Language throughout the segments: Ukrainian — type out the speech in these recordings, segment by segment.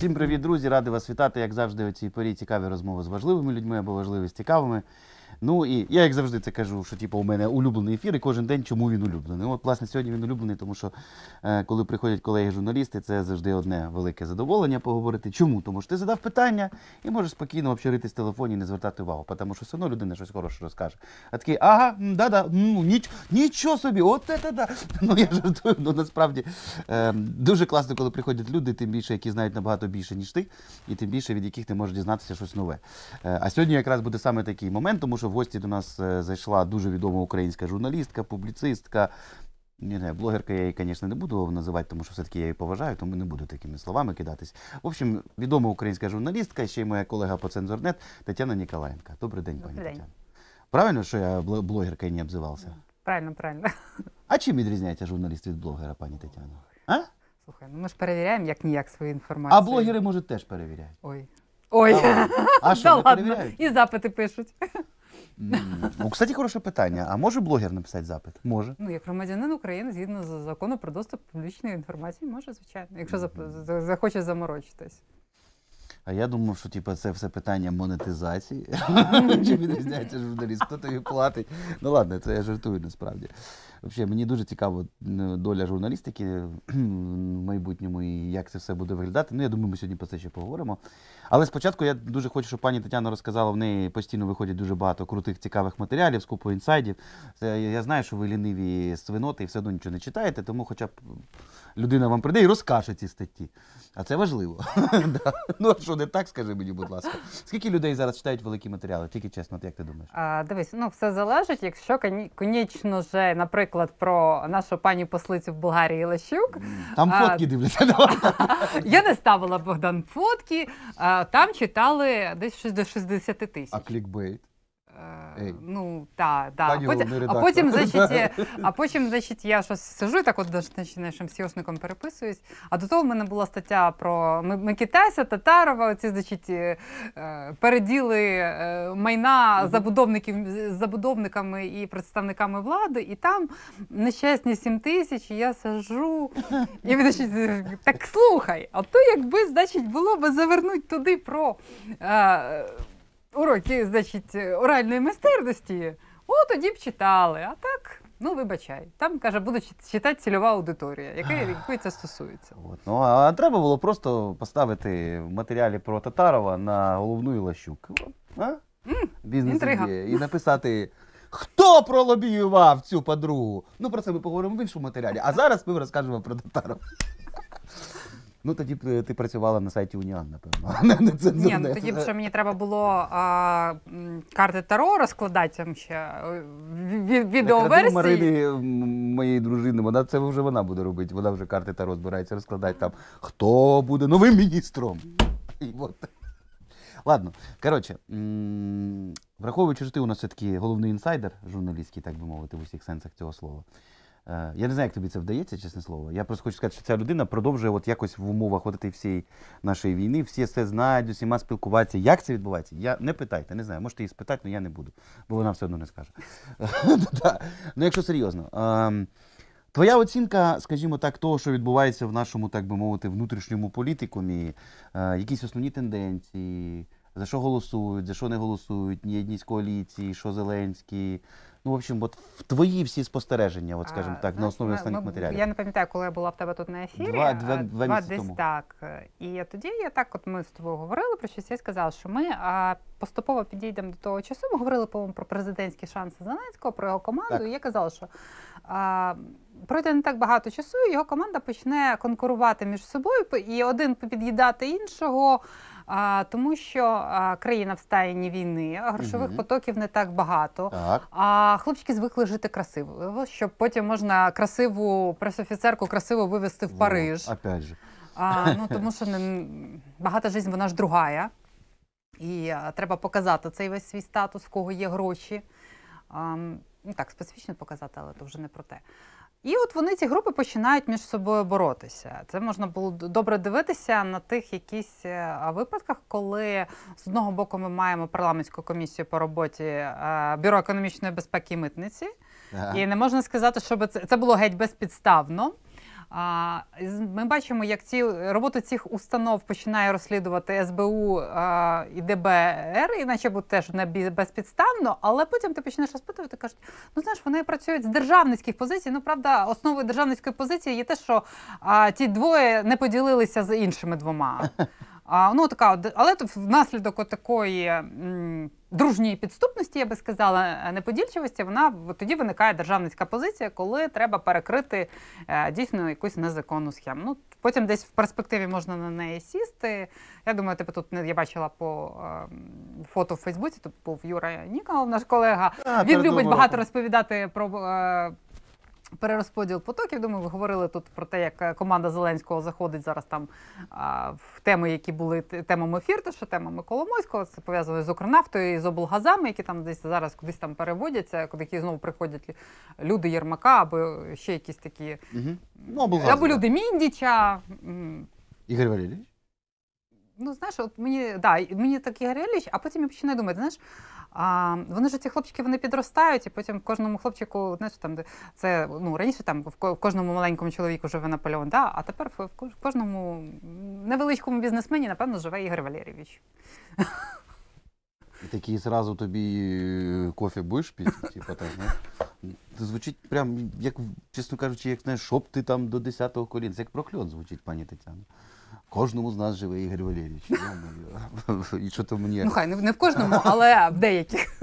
Всім привіт, друзі! Ради вас вітати, як завжди, у цій порі цікаві розмови з важливими людьми або важливі з цікавими. Ну і я як завжди це кажу, що типу, у мене улюблений ефір, і кожен день чому він улюблений. От, власне, сьогодні він улюблений, тому що е, коли приходять колеги-журналісти, це завжди одне велике задоволення поговорити. Чому? Тому що ти задав питання і можеш спокійно обчаритись в телефоні і не звертати увагу, тому що все одно людина щось хороше розкаже. А такий, ага, да-да, ну ніч, нічого собі, от це да. Ну я жартую, ну насправді е, дуже класно, коли приходять люди, тим більше, які знають набагато більше, ніж ти, і тим більше від яких ти можеш дізнатися щось нове. Е, а сьогодні якраз буде саме такий момент, тому що в гості до нас е, зайшла дуже відома українська журналістка, публіцистка. Ні, не, блогерка я її, звісно, не буду називати, тому що все-таки я її поважаю, тому не буду такими словами кидатись. В общем, відома українська журналістка, ще й моя колега по цензорнет Тетяна Ніколаєнка. Добрий день, Добрий пані день. Тетяна. Правильно, що я блогеркою не обзивався? Правильно, правильно. А чим відрізняється журналіст від блогера, пані Тетяна? А? Слухай, ну ми ж перевіряємо як ніяк свою інформацію. А блогери, можуть теж перевіряти. Ой. Ой. А, а що, да ладно. І запити пишуть. М, Ну, кстати, хороше питання. А може блогер написати запит? Може. Ну, як громадянин України, згідно з закону про доступ до публічної інформації, може, звичайно, якщо зап- за- захоче заморочитись. А я думав, що типу, це все питання монетизації. Чи він відрізняється журналіст? Хто тобі платить? Ну ладно, це я жартую насправді. Взагалі, мені дуже цікава доля журналістики в майбутньому і як це все буде виглядати. Ну, я думаю, ми сьогодні про це ще поговоримо. Але спочатку я дуже хочу, щоб пані Тетяна розказала, в неї постійно виходять дуже багато крутих, цікавих матеріалів, скупу інсайдів. я знаю, що ви ліниві свиноти і все одно нічого не читаєте, тому хоча б людина вам прийде і розкаже ці статті. А це важливо. Ну, що не так, скажи мені, будь ласка. Скільки людей зараз читають великі матеріали? Тільки чесно, як ти думаєш? Дивись, ну все залежить, якщо, звісно, наприклад наприклад, про нашу пані послицю в Болгарії Лещук. Там фотки дивляться. Я не ставила Богдан фотки. Там читали десь до 60 тисяч. А клікбейт? Ей. Э, ну та, та. а потім, ну, а потім значить, а потім, значить, я щось сижу і так от нашим сіосником переписуюсь. А до того в мене була стаття про Микитася, Татарова. Ці значить е, е, переділи е, майна забудовників з забудовниками і представниками влади, і там нещасні 7 тисяч. і Я сижу і значить, так слухай, а то якби значить було би завернути туди про уроки, значить, оральної майстерності, о, тоді б читали. А так, ну вибачай. Там каже, буде читати цільова аудиторія, яка якої це стосується. От. Ну а треба було просто поставити в матеріалі про Татарова на головну Ілащук. А? Бізнес і написати. Хто пролобіював цю подругу? Ну про це ми поговоримо в іншому матеріалі. А зараз ми розкажемо про Татарова. Ну тоді б е, ти працювала на сайті Уніан, напевно. Ні, ну тоді б ще мені треба було а, карти Таро розкладати там ще е, відеоверсії. Марини моєї дружини, вона це вже вона буде робити. Вона вже карти Таро збирається розкладати там. Хто буде новим міністром? І от. Ладно, коротше, враховуючи, що ти у нас все-таки головний інсайдер, журналістський, так би мовити, в усіх сенсах цього слова. Е, я не знаю, як тобі це вдається, чесне слово. Я просто хочу сказати, що ця людина продовжує от якось в умовах от всієї нашої війни, всі все знають, усіма спілкуватися. Як це відбувається? Я Не питайте, не знаю. Можете її спитати, але я не буду, бо вона все одно не скаже. Ну, якщо серйозно, ем, твоя оцінка, скажімо так, того, що відбувається в нашому, так би мовити, внутрішньому політикумі, е, якісь основні тенденції, за що голосують, за що не голосують, ні одні коаліції, що Зеленський. Ну, в общем, от твої всі спостереження, от скажімо так, Знаєш, на основі останніх матеріалів. Я не пам'ятаю, коли я була в тебе тут на ефірі. Два- два- два місяці десь тому. так. І тоді я так, от ми з тобою говорили про щось. Я сказала, що ми а, поступово підійдемо до того часу. Ми говорили по-моєму про президентські шанси Зеленського, про його команду. Так. І я казала, що а, пройде не так багато часу, і його команда почне конкурувати між собою, і один під'їдати іншого. А, тому що а, країна в стайні війни, а грошових угу. потоків не так багато. Так. А хлопчики звикли жити красиво, щоб потім можна красиву пресофіцерку красиво вивезти в Париж. О, опять же. А, ну тому що не багата життя вона ж другая, і а, треба показати цей весь свій статус, в кого є гроші. А, ну так специфічно показати, але то вже не про те. І от вони ці групи починають між собою боротися. Це можна було добре дивитися на тих якісь е, випадках, коли з одного боку ми маємо парламентську комісію по роботі е, бюро економічної безпеки і митниці, ага. і не можна сказати, що це це було геть безпідставно. Ми бачимо, як ці роботу цих установ починає розслідувати СБУ а, і ДБР, іначе начебто теж не безпідставно, але потім ти почнеш розпитувати, кажуть, ну знаєш, вони працюють з державницьких позицій. Ну правда, основою державницької позиції є те, що а, ті двоє не поділилися з іншими двома. А, ну така, але внаслідок такої дружньої підступності, я би сказала, неподільчивості, вона тоді виникає державницька позиція, коли треба перекрити е, дійсно якусь незаконну схему. Ну потім десь в перспективі можна на неї сісти. Я думаю, типу тут я бачила по ем, фото в Фейсбуці. Тут був Юра Нікол, наш колега. А, Він любить багато розповідати про е, Перерозподіл потоків, думаю, ви говорили тут про те, як е, команда Зеленського заходить зараз там а, в теми, які були темами що темами Коломойського. Це пов'язано з Укрнафтою і з облгазами, які там десь зараз кудись там переводяться, куди знову приходять люди Єрмака, або ще якісь такі угу. ну, або люди Міндіча. Ігор Валерійович? Ну, знаєш, от мені да, мені так Ігор Валерійович, а потім я починаю думати, знаєш. А вони ж ці хлопчики вони підростають, і потім в кожному хлопчику, знаєш, там це ну раніше там в кожному маленькому чоловіку живе Наполеон, да, а тепер в кожному невеличкому бізнесмені, напевно, живе Ігор Валерійович. І такий зразу тобі е, кофі будеш піти, типу так, ну? Звучить прям, як, чесно кажучи, як знаєш, шоп ти там до 10-го колін. як прокльон звучить, пані Тетяна. Кожному з нас живе Ігор Валерійович. Ну, і що то мені ну хай не в кожному, але в деяких.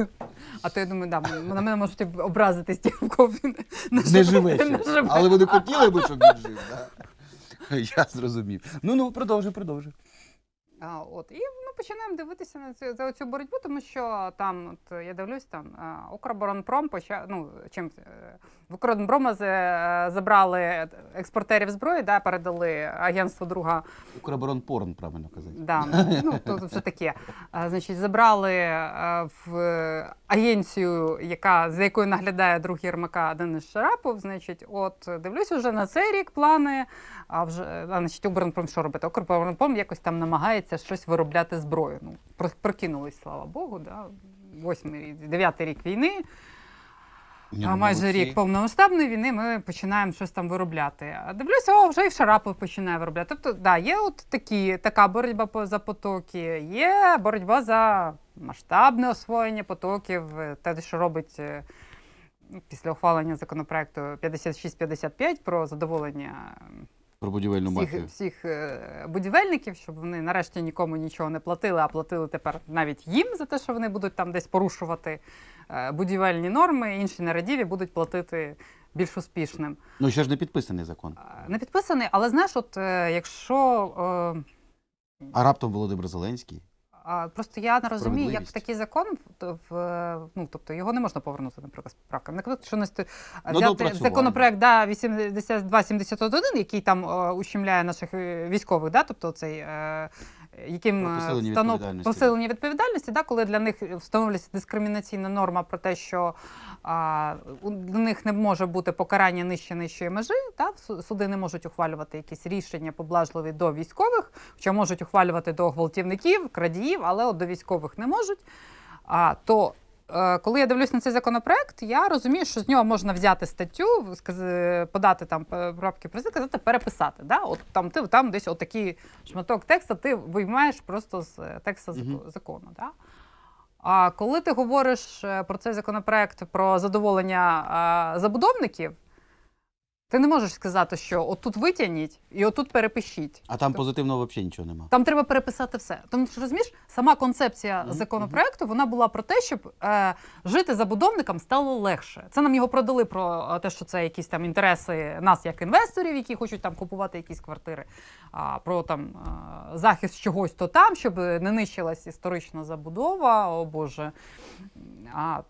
А то я думаю, да на мене можуть образитись ті, типу, в кого він не живе, але вони хотіли би, щоб він жив. Я зрозумів. Ну ну продовжуй, продовжуй. А от і починаємо дивитися на цю за цю боротьбу, тому що там, от я дивлюсь, там е, Укроборонпром почав ну чим е, в Укроборонпрома е, забрали експортерів зброї, да, передали агентству друга Укроборонпорн, правильно казати. Да, ну, ну тут вже таке. Значить, забрали в агенцію, яка за якою наглядає друг Єрмака Денис Шарапов. Значить, от дивлюсь уже на цей рік плани а вже а, значить, Укроборонпром що робити? Укроборонпром якось там намагається щось виробляти зброю. Ну, Прокинулись, слава Богу, да? восьмий рік, дев'ятий рік війни. А ну, майже рік повномасштабної війни ми починаємо щось там виробляти. А дивлюся, о, вже і Шарапов починає виробляти. Тобто, да, є от такі, така боротьба за потоки, є боротьба за масштабне освоєння потоків, е, те, що робить е, після ухвалення законопроекту 56-55 про задоволення про будівельну всіх, мафію. всіх е, будівельників, щоб вони нарешті нікому нічого не платили, а платили тепер навіть їм за те, що вони будуть там десь порушувати е, будівельні норми. Інші нерадіві будуть платити. Більш успішним. Ну, ще ж не підписаний закон. Е, не підписаний, але знаєш, от якщо. А раптом Володимир Зеленський. Просто я не розумію, як такий закон в ну тобто його не можна повернути, наприклад, правка. Не кажуть, що не сто ну, взяти законопроект да 8271, який там е, ущемляє наших е, військових, да, тобто цей е, яким Про е, посилення встанов... відповідальності. посилення відповідальності, да, коли для них встановлюється дискримінаційна норма про те, що а, для них не може бути покарання нижче нижчої межі, да, суди не можуть ухвалювати якісь рішення поблажливі до військових, хоча можуть ухвалювати до гвалтівників, крадіїв, але от до військових не можуть. А то Е, коли я дивлюсь на цей законопроект, я розумію, що з нього можна взяти статтю, е, подати там е, правки призи казати, переписати. Да? От там ти там десь отакий шматок текста, ти виймаєш просто з текста закону. Да? А коли ти говориш про цей законопроект про задоволення забудовників. Ти не можеш сказати, що отут витягніть і отут перепишіть. А там позитивного взагалі нічого нема. Там треба переписати все. Тому що розумієш, сама концепція Мгм, законопроекту вона була про те, щоб е, жити забудовникам стало легше. Це нам його продали про е, те, що це якісь там інтереси нас як інвесторів, які хочуть там купувати якісь квартири, а про там е, захист чогось то там, щоб не нищилась історична забудова. О Боже. А,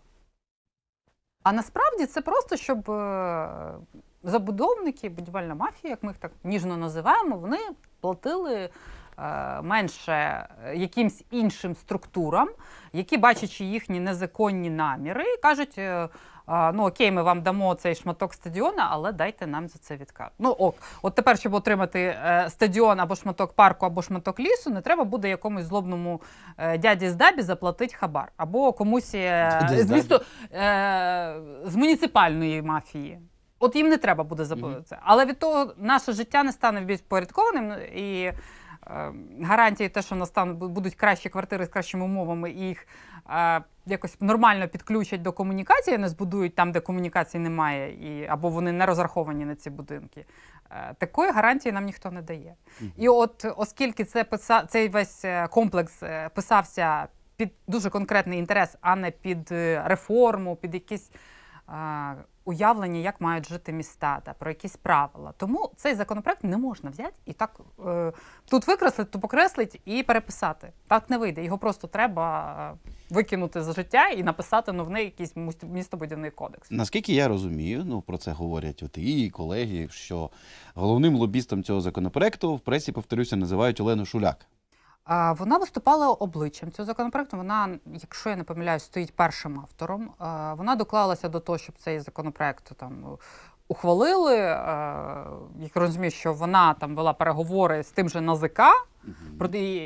а насправді це просто щоб. е, забудовники, будівельна мафія, як ми їх так ніжно називаємо, вони платили. Е, менше е, якимсь іншим структурам, які, бачачи їхні незаконні наміри, кажуть: е, ну окей, ми вам дамо цей шматок стадіона, але дайте нам за це відкат. Ну ок, от тепер, щоб отримати стадіон або шматок парку, або шматок лісу, не треба буде якомусь злобному дяді з дабі заплатити хабар або комусь з місту з муніципальної мафії. От їм не треба буде заповнити. це. Але від того наше життя не стане більш порядкованим ну, і е, гарантії, те, що нас там будуть кращі квартири з кращими умовами, і їх е, якось нормально підключать до комунікації, не збудують там, де комунікації немає, і або вони не розраховані на ці будинки. Е, такої гарантії нам ніхто не дає. Mm -hmm. І от, оскільки це писа, цей весь е, комплекс е, писався під дуже конкретний інтерес, а не під реформу, під якісь уявлення, як мають жити міста та про якісь правила. Тому цей законопроект не можна взяти і так е, тут викреслити, то покреслить і переписати. Так не вийде. Його просто треба е, викинути за життя і написати новний якийсь містобудівний кодекс. Наскільки я розумію, ну про це говорять от і колеги, що головним лобістом цього законопроекту в пресі повторюся називають Олену Шуляк. Вона виступала обличчям цього законопроекту. Вона, якщо я не помиляюсь, стоїть першим автором. Вона доклалася до того, щоб цей законопроект там. Ухвалили, як розумію, що вона там вела переговори з тим же НАЗК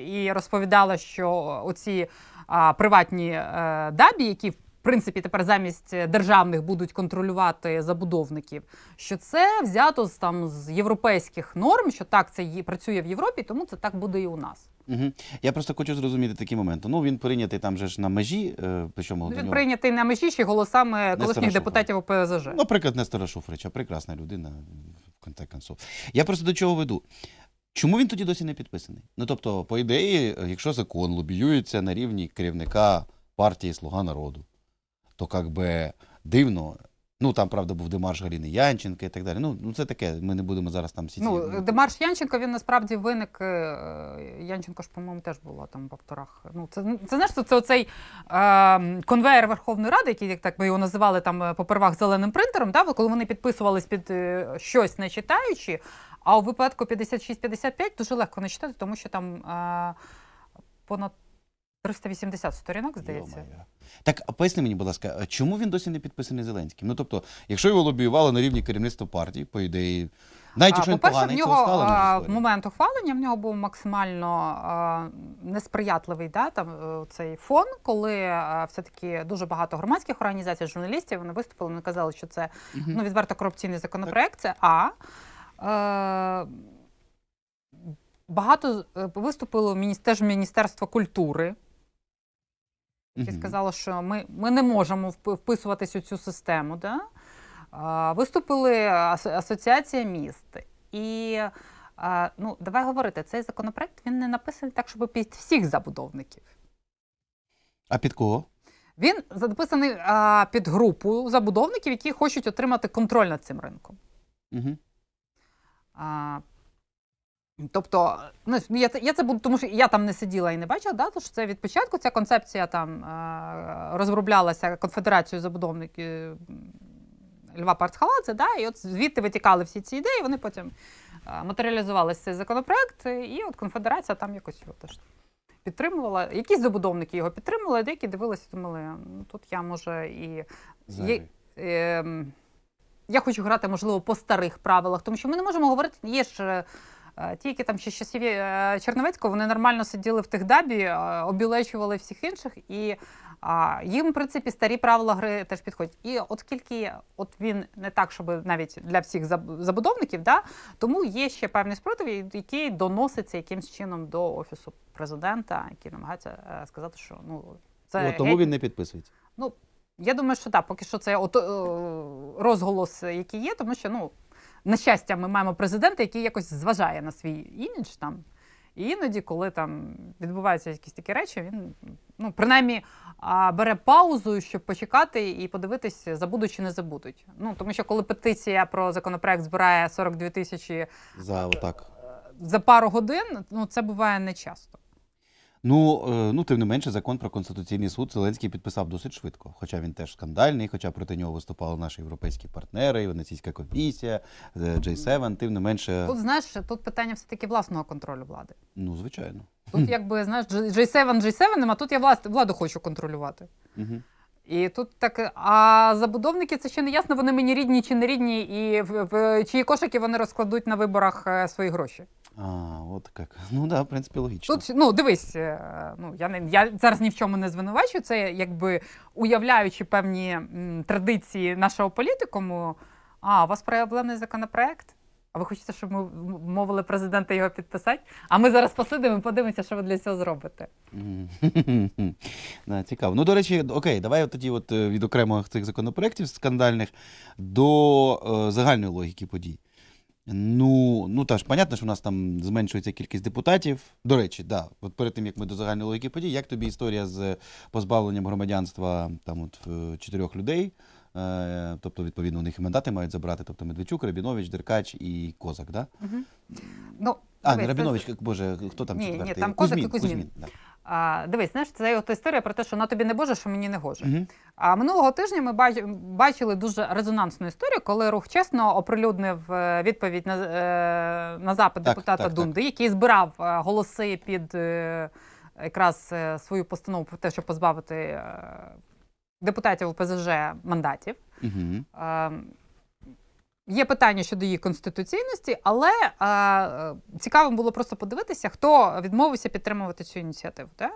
і розповідала, що оці приватні е, дабі, які в принципі тепер замість е, державних будуть контролювати забудовників, що це взято з там з європейських норм, що так це є, працює в Європі, тому це так буде і у нас. Угу. Я просто хочу зрозуміти такі моменти. Ну він прийнятий там же ж на межі. Е, причому він нього... прийнятий на межі ще голосами колишніх депутатів ОПЗЖ. Наприклад, Нестора Шуфрича, прекрасна людина. В конце концов. Я просто до чого веду. Чому він тоді досі не підписаний? Ну тобто, по ідеї, е, якщо закон лобіюється на рівні керівника партії Слуга народу, то как би дивно. Ну там, правда, був Демарш Галіни Янченко і так далі. Ну, ну, це таке. Ми не будемо зараз там сіти. Ну, Демарш Янченко він насправді виник. Е, Янченко ж, по-моєму, теж була там в авторах. Ну, це це знаєш, це оцей е, конвейер Верховної Ради, який як так ми його називали там е, попервах зеленим принтером. Да? Коли вони підписувались під е, щось не читаючи. А у випадку 56-55 дуже легко не читати, тому що там е, понад 380 сторінок, здається. Так поясни мені, будь ласка, чому він досі не підписаний Зеленським? Ну тобто, якщо його лобіювали на рівні керівництва партії, по ідеї, навіть якщо він поганий, в нього, це усталена в момент ухвалення в нього був максимально а, несприятливий да, там, е, цей фон, коли а, все таки дуже багато громадських організацій, журналістів вони виступили, вони казали, що це угу. ну відверто корупційний законопроект. Це а. а е, Багато е, виступило міністер, теж Міністерство культури ти угу. сказала, що ми ми не можемо вписуватись у цю систему. Да? Виступили Асоціація міст. І ну, давай говорити, цей законопроект він не написаний так, щоб під всіх забудовників. А під кого? Він записаний під групу забудовників, які хочуть отримати контроль над цим ринком. Угу. Тобто, ну я це я це буду, тому що я там не сиділа і не бачила, да, тому що це від початку ця концепція там е, розроблялася конфедерацією забудовників Льва Парцхаладзе, да, і от звідти витікали всі ці ідеї. Вони потім е, матеріалізувалися цей законопроект, і от конфедерація там якось його теж підтримувала. Якісь забудовники його підтримували, деякі дивилися, думали, ну тут я може і ем, Я хочу грати, можливо, по старих правилах, тому що ми не можемо говорити, є ж е, Е, тільки там ще часів е, Черновецького вони нормально сиділи в тих дабі, е, обілечували всіх інших, і їм, в принципі, старі правила гри теж підходять. І оскільки от він не так, щоб навіть для всіх забудовників, да, тому є ще певний спротив, який доноситься якимсь чином до офісу президента, який намагається сказати, що ну це от тому він не підписується. Ну я думаю, що так, поки що це от розголос, який є, тому що ну на щастя, ми маємо президента, який якось зважає на свій імідж там. І іноді, коли там відбуваються якісь такі речі, він ну принаймні бере паузу, щоб почекати і подивитись, забудуть чи не забудуть. Ну тому що коли петиція про законопроект збирає 42 тисячі за отак е, за пару годин, ну це буває не часто. Ну е, ну тим не менше, закон про конституційний суд Зеленський підписав досить швидко. Хоча він теж скандальний, хоча проти нього виступали наші європейські партнери, Венеційська комісія, J7, е, Тим не менше, тут знаєш, тут питання все таки власного контролю влади. Ну звичайно, тут якби знаєш J7, J7 нема, тут я власть владу хочу контролювати. Угу. І тут так, а забудовники це ще не ясно. Вони мені рідні чи не рідні, і в, в чиї кошики вони розкладуть на виборах е, свої гроші. А, от як. Ну да, в принципі, логічно. Тут ну дивись, е, ну я не я зараз ні в чому не звинувачую. Це якби уявляючи певні м, традиції нашого політикуму. А у вас проблемний законопроект? А ви хочете, щоб ми мовили президента його підписати? А ми зараз посидимо і подивимося, що ви для цього зробите. да, Цікаво. Ну, до речі, окей, давай тоді от е, від окремих цих законопроєктів скандальних до е, загальної логіки подій. Ну, ну та ж, понятно, що у нас там зменшується кількість депутатів. До речі, да, от перед тим як ми до загальної логіки подій, як тобі історія з позбавленням громадянства там от е, чотирьох людей, е, тобто, відповідно, у них і мандати мають забрати, тобто Медведчук, Рабінович, Деркач і Козак, да? Угу. Ну, а, не ну, Рабінович, це... боже, хто там ні, четвертий? Ні, там Козак Кузьмін, і Кузьмін. Кузьмін да. А, Дивись, знаєш, це от історія про те, що на тобі не Боже, що мені не гоже. Угу. А минулого тижня ми бачили дуже резонансну історію, коли рух чесно оприлюднив е, відповідь на е, на запит депутата так, Дунди, так. який збирав е, голоси під якраз свою постанову про те, щоб позбавити депутатів ОПЗЖ мандатів. Угу. Є питання щодо її конституційності, але е, цікавим було просто подивитися, хто відмовився підтримувати цю ініціативу. Да?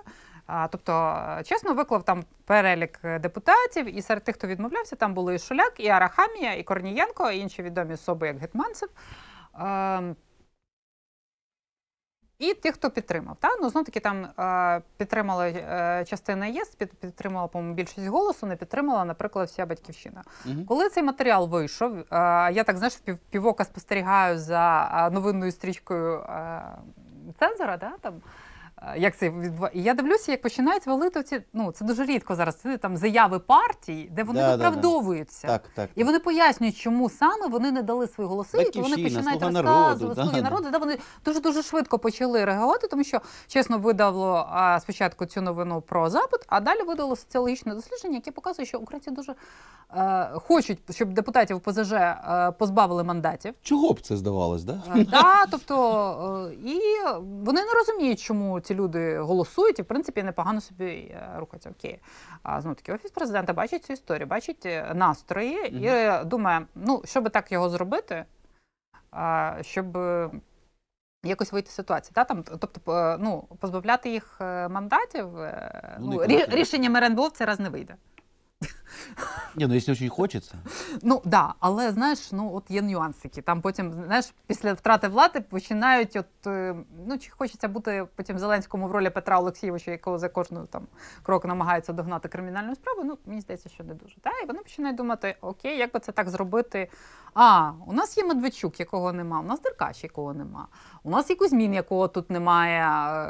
А, Тобто, е, чесно, виклав там перелік е, депутатів, і серед тих, хто відмовлявся, там були і Шуляк, і Арахамія, і Корнієнко, і інші відомі особи, як гетьманцев. Е, ем, і тих, хто підтримав. Та? Ну, Знов-таки там е, підтримала е, частина ЄС, під, підтримала по-моєму, більшість голосу, не підтримала, наприклад, вся батьківщина. Угу. Коли цей матеріал вийшов, е, я так знаєш, пів, півока спостерігаю за е, новинною стрічкою е, цензора. Да, там, Е, як це відбува- я дивлюся, як починають валити ці. ну це дуже рідко зараз. Це там заяви партій, де вони Да, да, да. виправдовуються. Так, так. І вони пояснюють, чому саме вони не дали свої голоси, і то вони починають «Слуга розказувати да, слуги да. народу. Да, вони дуже дуже швидко почали реагувати, тому що чесно видало а, спочатку цю новину про запит, а далі видало соціологічне дослідження, яке показує, що українці дуже е, хочуть, щоб депутатів ПЗЖ е, позбавили мандатів. Чого б це здавалось, да? Е, Да, тобто, е, і вони не розуміють, чому ці люди голосують і, в принципі, непогано собі е, рухаються. Окей. А знову таки, офіс президента бачить цю історію, бачить е, настрої mm -hmm. і думає, ну, що так його зробити, е, щоб. Якось вийти з ситуації, та там, тобто, ну позбавляти їх мандатів, ну, ну рішенням РНБО в цей раз не вийде. Ні, ну якщо дуже хочеться. Ну да, але знаєш, ну от є нюансики. Там потім, знаєш, після втрати влади починають, от е, ну чи хочеться бути потім Зеленському в ролі Петра Олексійовича, якого за кожну там крок намагається догнати кримінальну справу. Ну мені здається, що не дуже. Та і вони починають думати, окей, як би це так зробити. А, у нас є Медведчук, якого нема, у нас Деркач, якого нема. У нас і Кузьмін, якого тут немає.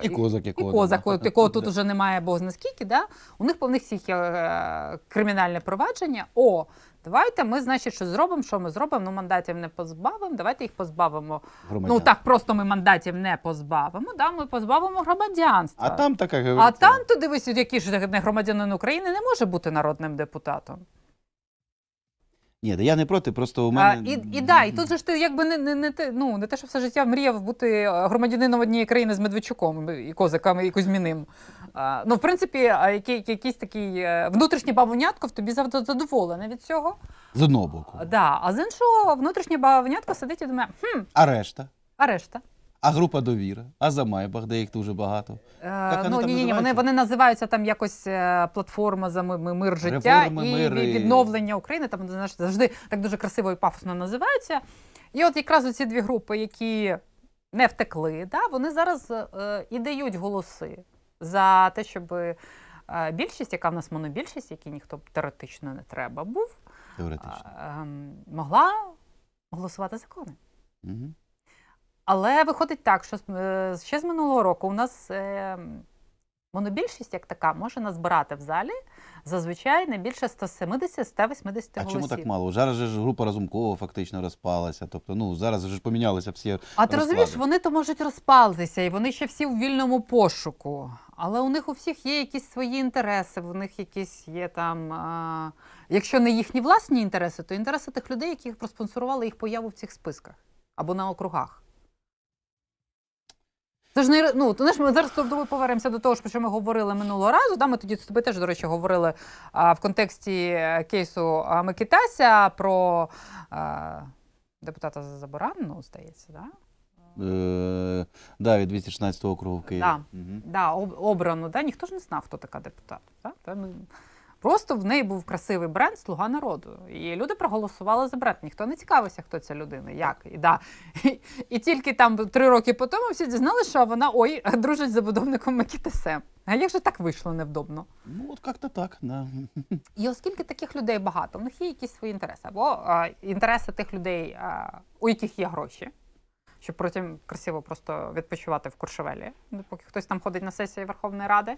І козак, якого, і козак, нема. якого тут вже немає, Бо знаскільки Да? У них по них всіх є е, кримінальне провадження. О, давайте ми, значить, що зробимо, що ми зробимо. Ну, мандатів не позбавимо. Давайте їх позбавимо. Ну, Громадян. Ну так просто ми мандатів не позбавимо. Да, ми позбавимо громадянства. А там така А там ти дивись, який ж не громадянин України не може бути народним депутатом. Ні, я не проти, просто у мене. А, І і да, і тут же ж ти якби не не, не, те, ну, не те, що все життя мріяв бути е, громадянином однієї країни з Медведчуком і Козаком, і Кузьміним. А, Ну, в принципі, який, якийсь такий е, внутрішній бавунятко в тобі задоволене від цього. З одного боку. Да, А з іншого внутрішнє бавунятко сидить і думає, хм. А решта? А решта. А група довіра, а за Майбах, де їх дуже багато. Е, Як ну ні, ні, вони вони називаються там якось е, платформа за мир життя Реформи, і мир відновлення України. Там знаєш, завжди так дуже красиво і пафосно називаються. І от якраз оці дві групи, які не втекли, да, вони зараз е, і дають голоси за те, щоб е, більшість, яка в нас монобільшість, якій ніхто теоретично не треба був, теоретично. Е, е, могла голосувати закони. Угу. Але виходить так, що е, ще з минулого року у нас е, монобільшість як така може назбирати в залі зазвичай не більше 170-180 голосів. А чому так мало? Зараз ж група Разумкова фактично розпалася. Тобто, ну зараз вже ж помінялися всі. А розклади. ти розумієш, вони то можуть розпалитися, і вони ще всі в вільному пошуку. Але у них у всіх є якісь свої інтереси. У них якісь є там. А... Якщо не їхні власні інтереси, то інтереси тих людей, які проспонсорували їх появу в цих списках або на округах. Це ж не ну, ну знаєш, ми зараз тобто, повернемося до того, про що ми говорили минулого разу. Да, Ми тоді з тобою теж, до речі, говорили а, в контексті е, кейсу Микитася про а, е, депутата Заборанну, здається, да? Е, да, від 216 округу в Києві. Да, угу. да, об, обрано. Да? Ніхто ж не знав, хто така депутат. Да? Ну, Просто в неї був красивий бренд Слуга народу. І люди проголосували за бренд. Ніхто не цікавився, хто ця людина, як і да. І, і тільки там три роки по тому всі дізналися, що вона ой, дружить з забудовником Микітесем. А як же так вийшло невдобно? Ну от як-то так. да. І оскільки таких людей багато, в них є якісь свої інтереси, або а, інтереси тих людей, а, у яких є гроші. Щоб потім красиво просто відпочивати в Куршевелі, поки хтось там ходить на сесії Верховної Ради.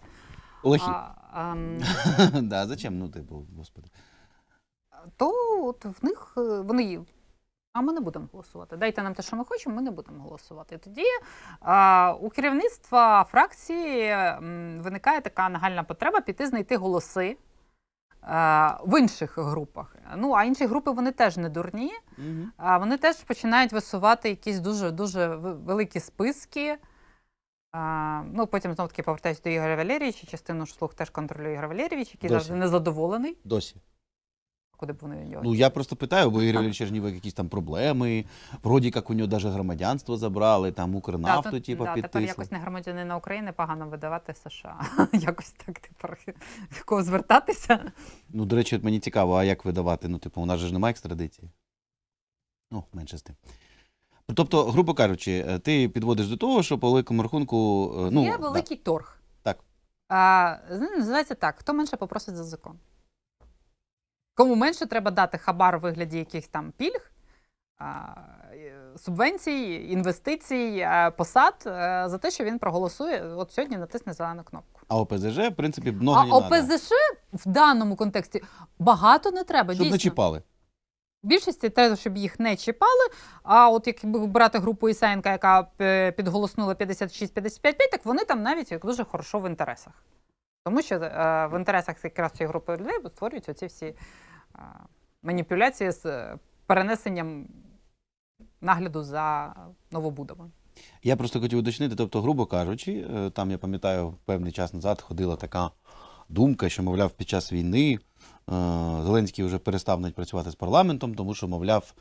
Лохи. А, а... да, зачем? Ну, типу, господи. То от в них е, вони є. А ми не будемо голосувати. Дайте нам те, що ми хочемо, ми не будемо голосувати. Тоді а, у керівництва фракції виникає така нагальна потреба піти знайти голоси а, е, в інших групах. Ну, а інші групи вони теж не дурні, а вони теж починають висувати якісь дуже дуже великі списки. А, ну потім знов таки повертаюся до Ігоря Валерійовича. Частину ж слух теж контролює Ігор Валерійович, який Досі. завжди незадоволений. Досі. Куди б вони у Ну я просто питаю, бо Ігор Валерійович ж ніби якісь там проблеми. Вроді як у нього навіть громадянство забрали, там Укрнафту, да, типу, да, підтисли. Тепер якось не громадянина України погано видавати США. якось так тепер до кого звертатися. Ну, до речі, от мені цікаво, а як видавати? Ну, типу, у нас же ж немає екстрадиції. Ну, менше з тим. Тобто, грубо кажучи, е, ти підводиш до того, що по великому рахунку е, ну, є великий да. торг. Так. А, Називається так: хто менше попросить за закон? Кому менше треба дати хабар у вигляді якихось там пільг, е, субвенцій, інвестицій, посад за те, що він проголосує от сьогодні, натисне зелену кнопку. А ОПЗЖ, в принципі, много в даному контексті багато не треба. Щоб дійсно. не чіпали. В більшості треба, щоб їх не чіпали. А от якби брати групу Ісенка, яка е, підголоснула 56-55, так вони там навіть дуже хорошо в інтересах. Тому що е, в інтересах якраз цієї групи людей створюються ці всі е, маніпуляції з перенесенням нагляду за новобудовами. Я просто хотів уточнити, тобто, грубо кажучи, там я пам'ятаю, певний час назад ходила така думка, що, мовляв, під час війни е, Зеленський вже перестав навіть працювати з парламентом, тому що, мовляв,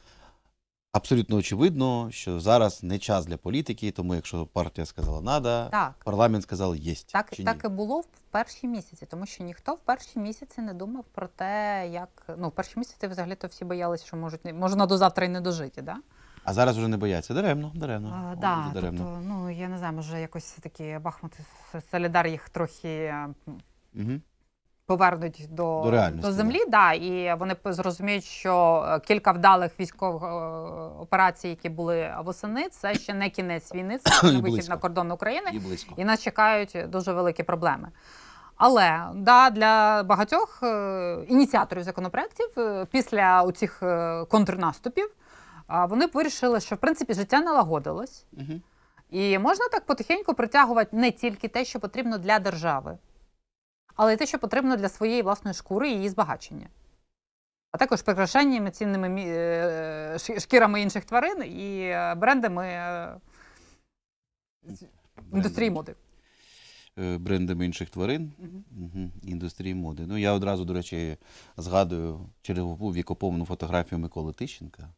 абсолютно очевидно, що зараз не час для політики, тому якщо партія сказала «надо», так. парламент сказав єсть. Так так і було в перші місяці, тому що ніхто в перші місяці не думав про те, як ну в перші місяці взагалі то всі боялися, що можуть можна до завтра і не дожити, да? А зараз вже не бояться. Даремно, даремно. А, О, да, даремно. Тобто, ну я не знаю, може якось такі Бахмути Солідар їх трохи Угу. Повернуть до до, до землі, да. і вони зрозуміють, що е, кілька вдалих військових е, операцій, які були восени, це ще не кінець війни, це не вихід на кордон України і, близько. і нас чекають дуже великі проблеми. Але да, для багатьох е, ініціаторів законопроєктів після цих контрнаступів вони вирішили, що в принципі життя налагодилось, угу. і можна так потихеньку притягувати не тільки те, що потрібно для держави але й те, що потрібно для своєї власної шкури і її збагачення. А також прикрашеннями цінними е, шкірами інших тварин і е, е, брендами індустрії моди. Брендами інших тварин угу. індустрії моди. Ну я одразу, до речі, згадую чергову вікоповну фотографію Миколи Тищенка,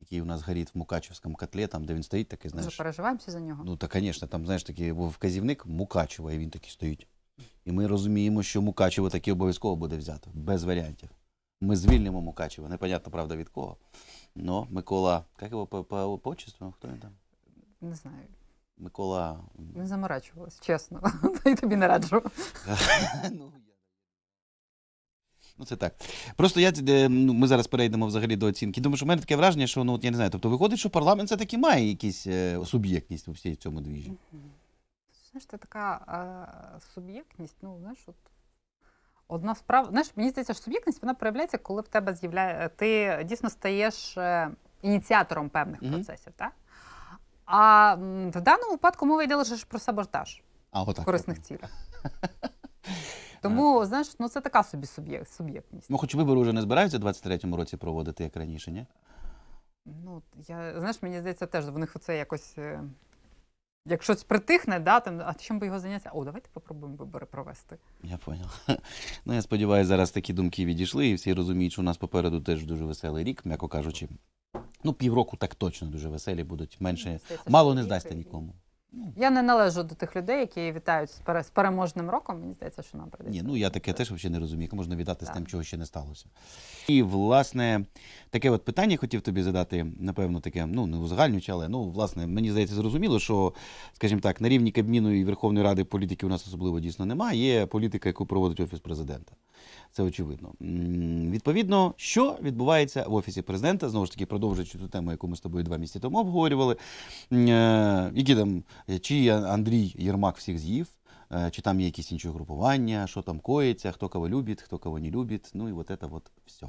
який у нас горить в Мукачевському котлі, там де він стоїть, такий знаєш. Ми переживаємося за нього. Ну так, звісно, там знаєш такий був вказівник Мукачева, і він такий стоїть. І ми розуміємо, що Мукачево таки обов'язково буде взято, без варіантів. Ми звільнимо Мукачева. Непонятно, правда, від кого. Но Микола, як його по, по, по отчеству? Хто він там? Не знаю. Микола. Не заморачувалась, чесно. Я тобі не раджу. Ну, ну, це так. Просто я е, ну, ми зараз перейдемо взагалі до оцінки. Тому що в мене таке враження, що ну от я не знаю. Тобто виходить, що парламент все таки має якісь е, суб'єктність у всій цьому двіжі знаєш, це така а, е, суб'єктність. ну, знаєш, от Одна справа, знаєш, мені здається, що суб'єктність вона проявляється, коли в тебе з'являє. Е, ти дійсно стаєш е, ініціатором певних mm -hmm. процесів, так? А в даному випадку мова йде лише про саботаж а, в корисних цілях. Тому, знаєш, ну це така собі суб'єктність. Ну, хоч вибори вже не збираються в 23-му році проводити як раніше, ні? Ну, я знаєш, мені здається, теж в них оце якось Якщо притихне, да, там, а чим би його зайнятися? О, давайте попробуємо вибори провести. Я зрозумів. Ну я сподіваюся, зараз такі думки відійшли, і всі розуміють, що у нас попереду теж дуже веселий рік, м'яко кажучи. Ну, півроку так точно дуже веселі будуть. Менше мало не здасться нікому. Я не належу до тих людей, які вітають з, пере... переможним роком. Мені здається, що нам прийдеться. Ні, ну я таке теж взагалі не розумію. Як можна вітати з тим, чого ще не сталося? І власне таке от питання хотів тобі задати. Напевно, таке ну не узагальнюючи, але ну власне мені здається, зрозуміло, що, скажімо так, на рівні Кабміну і Верховної Ради політики у нас особливо дійсно немає. Є політика, яку проводить офіс президента. Це очевидно. Відповідно, що відбувається в офісі президента, знову ж таки, продовжуючи ту тему, яку ми з тобою два місяці тому обговорювали. Е, які там е, чи Андрій Єрмак всіх з'їв? Е, чи там є якісь інші групування, що там коїться, хто кого любить, хто кого не любить. Ну і от це от все.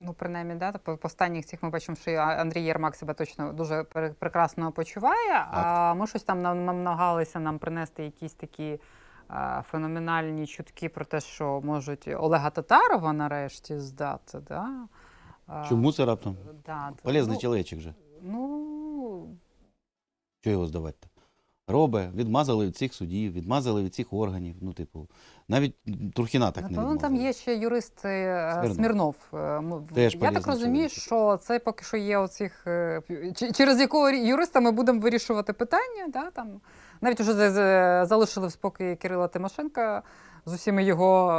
Ну, принаймні, да, по тобто останніх цих ми бачимо, що Андрій Єрмак себе точно дуже прекрасно почуває. Так. А ми щось там намагалися нам принести якісь такі феноменальні чутки про те, що можуть Олега Татарова нарешті здати. Да? Чому це раптом? Да, Полезний ну, чоловічок же. Ну. Чого його здавати? Робе, відмазали від цих судів, відмазали від цих органів. Ну, типу, навіть Турхіна так Напевно, не відмазали. там є ще юрист Смирнов. Е, Смірнов. Е, Теж Я так розумію, чоловік. що це поки що є оцих е, через якого юриста ми будемо вирішувати питання. Да, там. Навіть вже залишили в спокій Кирила Тимошенка з усіма його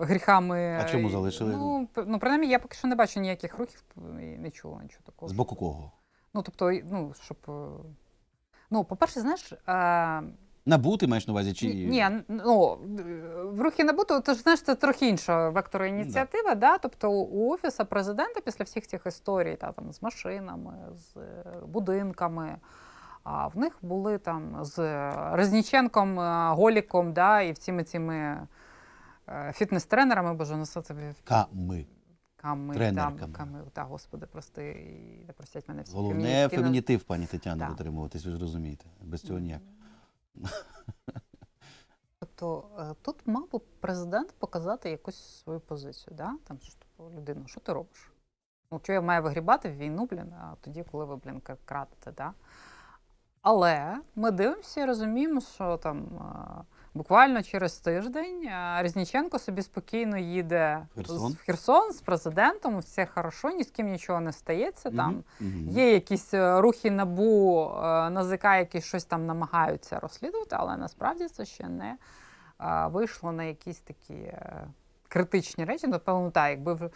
гріхами. А чому залишили? Ну, ну принаймні, я поки що не бачу ніяких рухів і не чула нічого такого. З боку кого? Ну тобто, ну щоб. Ну, по-перше, знаєш. А... Е, Набу маєш на увазі чи ні, ну в рухі набуту, то ж знаєш, це трохи інша вектора ініціативи. Да. да. Тобто у офіса президента після всіх цих історій, та там з машинами, з е, будинками. А в них були там з Резніченком, е, Голіком, да, і всіми цими фітнес-тренерами, боже, на ну, це Ками. Камил, тренерками. Да, Камил, господи, прости, і не простять мене всі. Головне феміністки. Ну. фемінітив, пані Тетяна, дотримуватись, ви ж розумієте, без цього ніяк. Тобто тут мав би президент показати якусь свою позицію, да? там що типу, людину, що ти робиш? Ну, Чого я маю вигрібати в війну, блін, а тоді, коли ви, блін, кратите, да? Але ми дивимося і розуміємо, що там е, Буквально через тиждень е, Різніченко собі спокійно їде Херсон. в Херсон з президентом. все хорошо, ні з ким нічого не стається. Угу, там угу. є якісь е, рухи набу е, НАЗК, які щось там намагаються розслідувати, але насправді це ще не вийшло на якісь такі критичні речі. Напевно, так, якби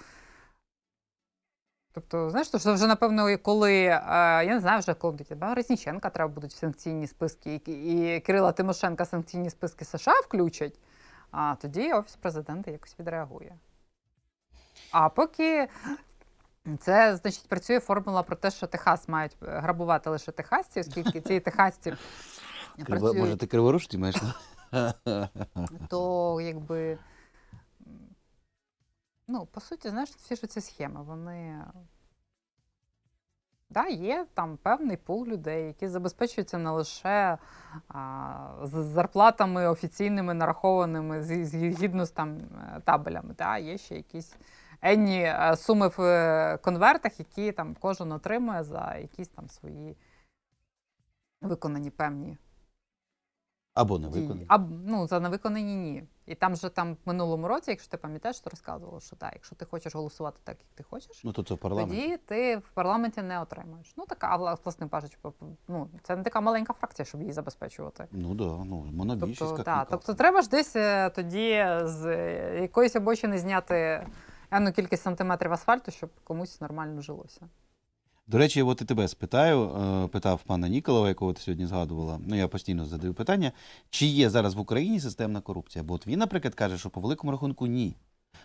Тобто, знаєш, що вже напевно, коли е, я не знаю, вже коли Резніченка треба будуть в санкційні списки, і Кирила Тимошенка санкційні списки США включать, а тоді офіс президента якось відреагує. А поки це значить працює формула про те, що Техас мають е, грабувати лише техасці, оскільки ці техасці працюють... Може, ти криворуш ти маєш? То якби ну, по суті, знаєш, всі ж ці схеми, вони. Да, є там певний пул людей, які забезпечуються не лише а, з зарплатами офіційними нарахованими з, згідно з там е, табелями. Да, Є ще якісь енні е, суми в е, конвертах, які там кожен отримує за якісь там свої виконані певні. Або не виконані. Аб, ну, за невиконані ні. І там же там в минулому році, якщо ти пам'ятаєш, то розказувало, що так, якщо ти хочеш голосувати так, як ти хочеш, ну то це в парламенті. тоді ти в парламенті не отримуєш. Ну така, а власне кажучи, ну це не така маленька фракція, щоб її забезпечувати. Ну да, ну монобільшість. Тобто, да, тобто треба ж десь е, тоді з якоїсь обочини зняти енну кількість сантиметрів асфальту, щоб комусь нормально жилося. До речі, от і тебе спитаю, е, питав пана Ніколова, якого ти сьогодні згадувала. Ну я постійно задаю питання, чи є зараз в Україні системна корупція? Бо от він, наприклад, каже, що по великому рахунку ні.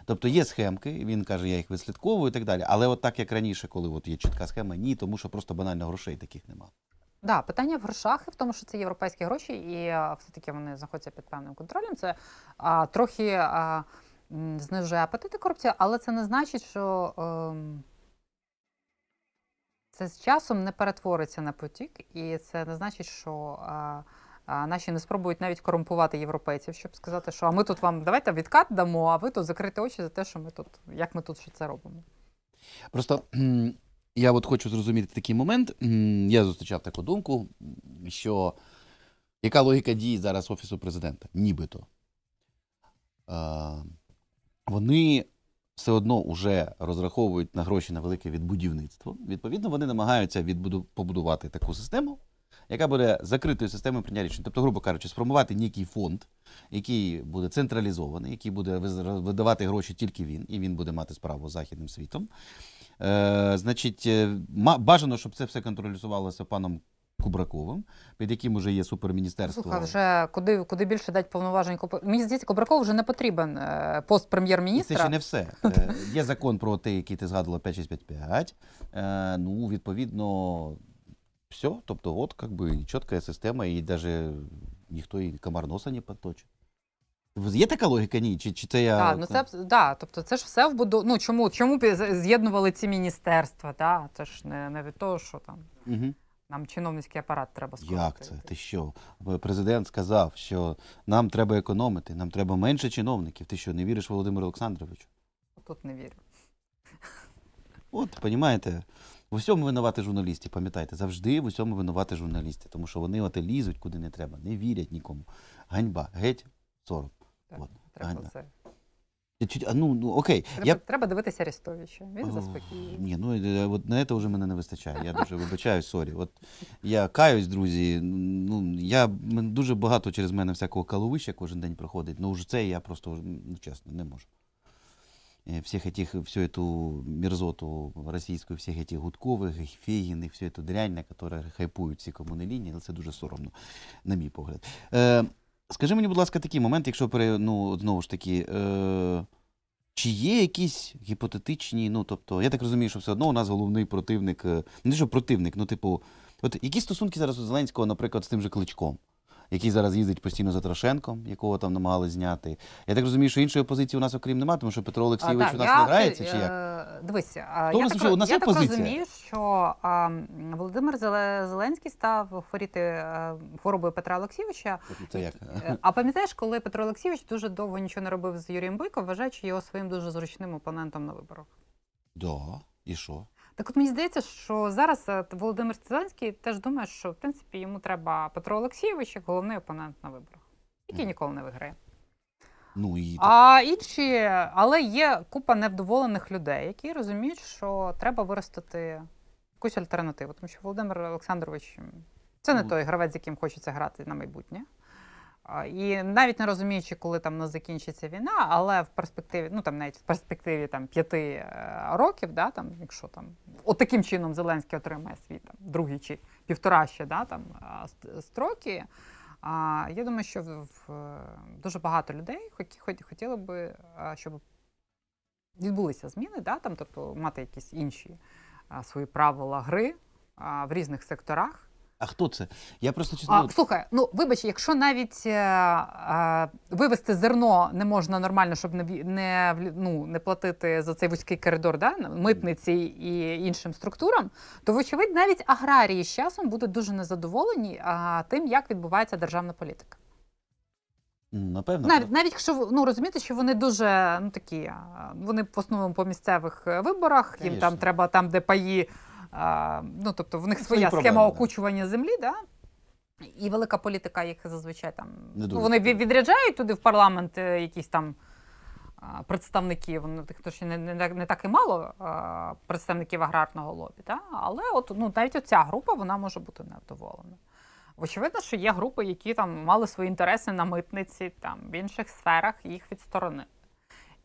Тобто є схемки, він каже, я їх вислідковую і так далі. Але от так як раніше, коли от є чітка схема, ні, тому що просто банально грошей таких немає. Да, питання в грошах, і в тому, що це європейські гроші, і е, все таки вони знаходяться під певним контролем. Це а, трохи а, знижує апетити корупція, але це не значить, що. А, ем, це з часом не перетвориться на потік, і це не значить, що а, а, наші не спробують навіть корумпувати європейців, щоб сказати, що а ми тут вам давайте відкат дамо, а ви тут закрите очі за те, що ми тут, як ми тут що це робимо. Просто я от хочу зрозуміти такий момент. Я зустрічав таку думку, що яка логіка дії зараз Офісу президента? Нібито. Вони все одно вже розраховують на гроші на велике відбудівництво. Відповідно, вони намагаються відбуду... побудувати таку систему, яка буде закритою системою прийняття рішень. Тобто, грубо кажучи, сформувати нікий фонд, який буде централізований, який буде видавати гроші тільки він, і він буде мати справу з західним світом. Е, Значить, е, бажано, щоб це все контролювалося паном Кубраковим, під яким уже є суперміністерство. Слухай, вже куди куди більше дати повноважень Мені здається, Кубраков вже не потрібен е, пост прем'єр-міністра. Це ще не все. Е, є закон про те, який ти згадувала 5655. Е, ну, відповідно, все. Тобто, от якби чітка система, і навіть ніхто і комар носа не підточить. Є така логіка, ні? Чи чи це я да, ну це ну? да, тобто це ж все вбудо... Ну чому чому з'єднували ці міністерства? Да? Це ж не, не від того, що там. Угу. Нам чиновницький апарат треба скоротити. Як це? Ти що? Президент сказав, що нам треба економити, нам треба менше чиновників. Ти що, не віриш Володимиру Олександровичу? Тут не вірю. От, розумієте, в усьому винувати журналісти, пам'ятайте, завжди в усьому винувати журналісти, тому що вони от лізуть куди не треба, не вірять нікому. Ганьба, геть, сором. Треба Ганьба. це. Ну, ну окей. Треба, я... треба дивитися Арестовича. Він заспокіює. Ні, ну е, е, от на це вже мене не вистачає. Я дуже вибачаю, сорі. От я каюсь, друзі. Ну я дуже багато через мене всякого каловища кожен день проходить. Ну вже це я просто ну чесно не можу. Е, всіх этих, всю эту мерзоту російську, всіх этих гудкових, фігіних, всю эту дрянь, на которой хайпують ці комунальні але це дуже соромно, на мій погляд. Е, Скажи мені, будь ласка, такий момент, якщо пере, ну, знову ж таки, е, чи є якісь гіпотетичні, ну тобто, я так розумію, що все одно у нас головний противник, ну не що противник, ну типу, от які стосунки зараз у Зеленського, наприклад, з тим же кличком? який зараз їздить постійно за Трошенком, якого там намагали зняти. Я так розумію, що іншої опозиції у нас окрім немає, тому що Петро Олексійович а, у нас я, не грається. Чи е, як дивися, я так, розумію, у нас я так розумію, що а, Володимир Зеленський став хворіти е, хворобою Петра Олексійовича. Це як? Е, а пам'ятаєш, коли Петро Олексійович дуже довго нічого не робив з Юрієм Бойко, вважаючи його своїм дуже зручним опонентом на виборах? Да. І що? Так от мені здається, що зараз е, Володимир Зеленський теж думає, що в принципі йому треба Петро Олексійович як головний опонент на виборах, який ніколи не виграє. Ну і А інші, але є купа невдоволених людей, які розуміють, що треба виростити якусь альтернативу, тому що Володимир Олександрович це не ну, той гравець, з яким хочеться грати на майбутнє. І навіть не розуміючи, коли там не закінчиться війна, але в перспективі, ну там навіть в перспективі там п'яти е, років, да, там, якщо там от чином Зеленський отримає свій там другий чи півтора ще да, там е, строки. А я думаю, що в е, дуже багато людей хоті хотіли би, щоб відбулися зміни, да, там, тобто мати якісь інші свої правила гри в різних секторах. А хто це? Я просто чесно... А, слухай, ну вибач, якщо навіть е, е, вивезти зерно не можна нормально, щоб не не, ну, не платити за цей вузький коридор, да? митниці і іншим структурам, то вочевидь навіть аграрії з часом будуть дуже незадоволені а, тим, як відбувається державна політика. Напевно, навіть навіть якщо ну розумієте, що вони дуже ну такі, вони в основному по місцевих е, виборах, їм Конечно. там треба там, де паї. А, ну, Тобто в них Це своя проблеми, схема окучування да. землі, да? і велика політика їх зазвичай там. Не ну, дуже вони так. відряджають туди в парламент е, якісь там а, представників, ну, тих, хто ще не, не не, так і мало а, представників аграрного лобі. Да? Але от, ну, навіть оця група вона може бути невдоволена. Очевидно, що є групи, які там мали свої інтереси на митниці, там в інших сферах їх відсторонили.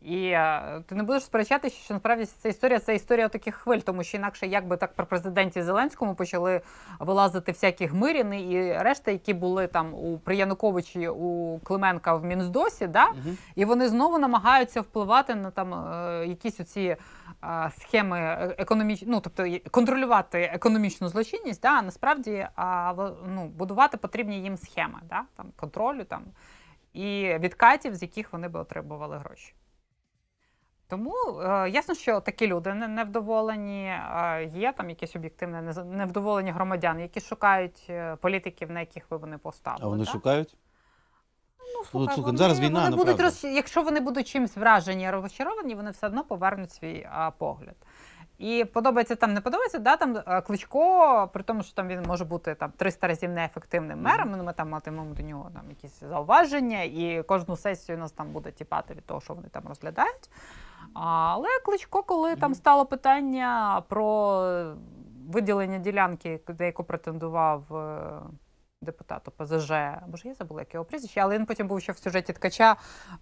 І е, ти не будеш сперечатися, що насправді ця історія це історія таких хвиль, тому що інакше, як би так про президенті Зеленському почали вилазити всякі гмиріни і решта, які були там у Приянуковичі у Клименка в Мінздосі, да? Угу. і вони знову намагаються впливати на там е, якісь оці е, схеми економічні, ну тобто контролювати економічну злочинність, да? а насправді ну, будувати потрібні їм схеми, да? там контролю там і відкатів, з яких вони би отримували гроші. Тому е, ясно, що такі люди невдоволені, є там якісь об'єктивне невдоволення громадян, які шукають е, політиків, на яких ви вони поставили. А вони так? шукають? Ну, ну слухай, вони, зараз війна, вони будуть роз... Якщо вони будуть чимось вражені, розчаровані, вони все одно повернуть свій а, е, погляд. І подобається там, не подобається, да, там Кличко, при тому, що там він може бути там 300 разів неефективним мером, ну, ми там матимемо до нього там якісь зауваження, і кожну сесію нас там буде тіпати від того, що вони там розглядають. Але кличко, коли там стало питання про е, виділення ділянки, де яку претендував е, депутат ОПЗЖ, може, я забула як його прізвище, але він потім був ще в сюжеті ткача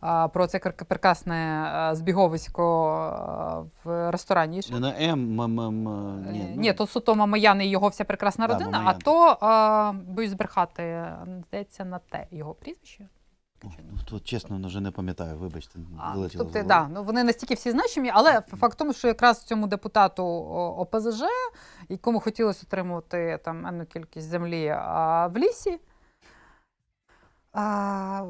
е, про це прекрасне збіговисько в ресторані. Не на М, м, м, ні, ну. ні, то суто Мамаян і його вся прекрасна родина, а то боюсь збрехати, здається, на те його прізвище. Ну, чесно, ну, вже не пам'ятаю, вибачте, вилетіло. Ну, тобто, да, ну вони настільки всі значимі, але факт в тому, що якраз цьому депутату ОПЗЖ, якому хотілося отримувати там енну кількість землі а, в лісі. А,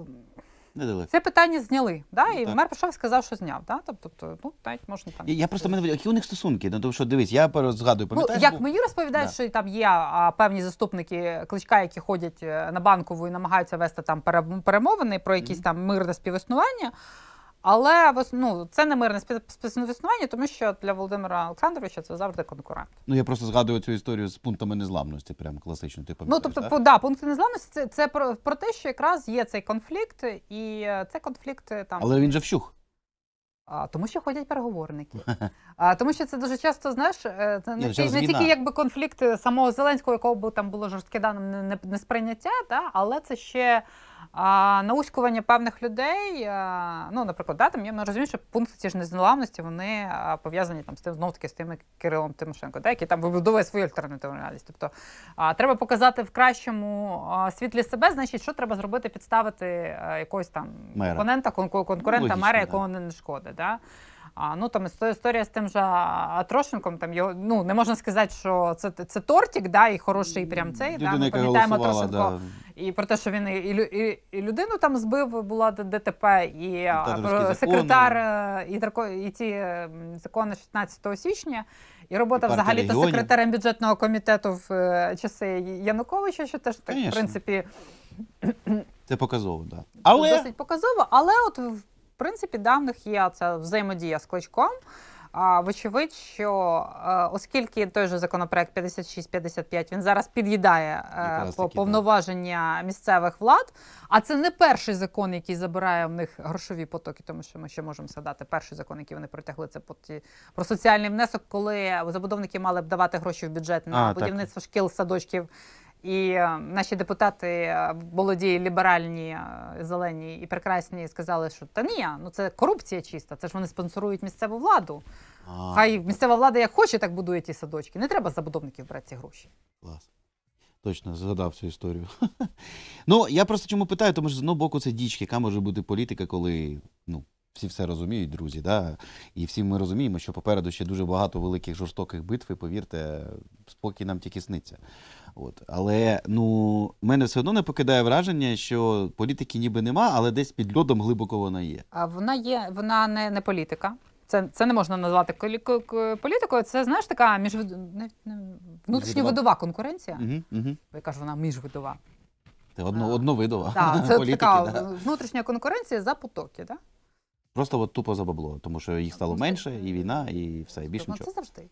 не дали Це питання зняли. Да? Ну, і мер прийшов сказав, що зняв. Да? Тобто, ну, навіть можна там. Я, я просто мене які у них стосунки. Ну, тому що дивись, я згадую, ну, пам'ятаєш? Ну, як бо... мені розповідають, да. що там є а, певні заступники кличка, які ходять е, на банкову і намагаються вести там перемовини про якісь mm -hmm. там мирне співіснування. Але ну, це не мирне співіснування, тому що для Володимира Олександровича це завжди конкурент. Ну я просто згадую цю історію з пунктами незламності, прям класично. Ти типу, Ну тобто, так? да, пункти незламності це це про, про те, що якраз є цей конфлікт, і е, це конфлікт е, там. Але він же вщух. А, тому що ходять переговорники, а тому, що це дуже часто знаєш, е, це не, не, не тільки якби конфлікт самого Зеленського, якого б там було жорстке дане несприйняття, да, але це ще. А науськування певних людей, е, ну, наприклад, да, там я розумію, що пункти ці ж незналавності вони е, пов'язані там з тим знов таки з тим Кирилом Тимошенко, да, який там вибудовує свою альтернативну реальність. Тобто а, треба показати в кращому світлі себе, значить, що треба зробити, підставити е, якогось там мера. опонента, конкурента, логічно, мера, якого да. не шкода. Да? А, ну там історія з тим же Атрошенком, там його ну не можна сказати, що це це тортик, да, і хороший прям цей. да, Ми пам'ятаємо Атрошенко. Да. І про те, що він і, і, і людину там збив, була ДТП, і секретар закони. Е, і і ці закони 16 січня. І робота взагалі то секретарем бюджетного комітету в е, часи Януковича, що теж так Конечно. в принципі це показово, да але досить показово, але от принципі, давних є ця взаємодія з кличком. А вочевидь, що е, оскільки той же законопроект 56-55, він зараз під'їдає е, повноваження так. місцевих влад. А це не перший закон, який забирає в них грошові потоки, тому що ми ще можемо згадати перший закон, який вони протягли це про соціальний внесок, коли забудовники мали б давати гроші в бюджет на а, будівництво так. шкіл, садочків і е, наші депутати е, молоді, ліберальні, е, зелені і прекрасні сказали, що та ні, ну це корупція чиста. Це ж вони спонсорують місцеву владу. А. Хай місцева влада як хоче, так будує ті садочки. Не треба забудовників брати ці гроші. Клас. Точно згадав цю історію. ну я просто чому питаю, тому що з одного боку це діч, яка може бути політика, коли ну. Всі все розуміють, друзі, да? і всі ми розуміємо, що попереду ще дуже багато великих жорстоких битв. і, Повірте, спокій нам тільки сниться. От. Але ну, мене все одно не покидає враження, що політики ніби нема, але десь під льодом глибоко вона є. А вона є, вона не, не політика. Це це не можна назвати політикою. Це знаєш така між внутрішньовидова конкуренція. Угу, угу. Я кажу, вона міжвидова. Це одно, одновидова. Да, це політики, така да. внутрішня конкуренція за потоки. Да? Просто от тупо за бабло, тому що їх стало менше, і війна, і все і більше. Тобто, ну Це завжди.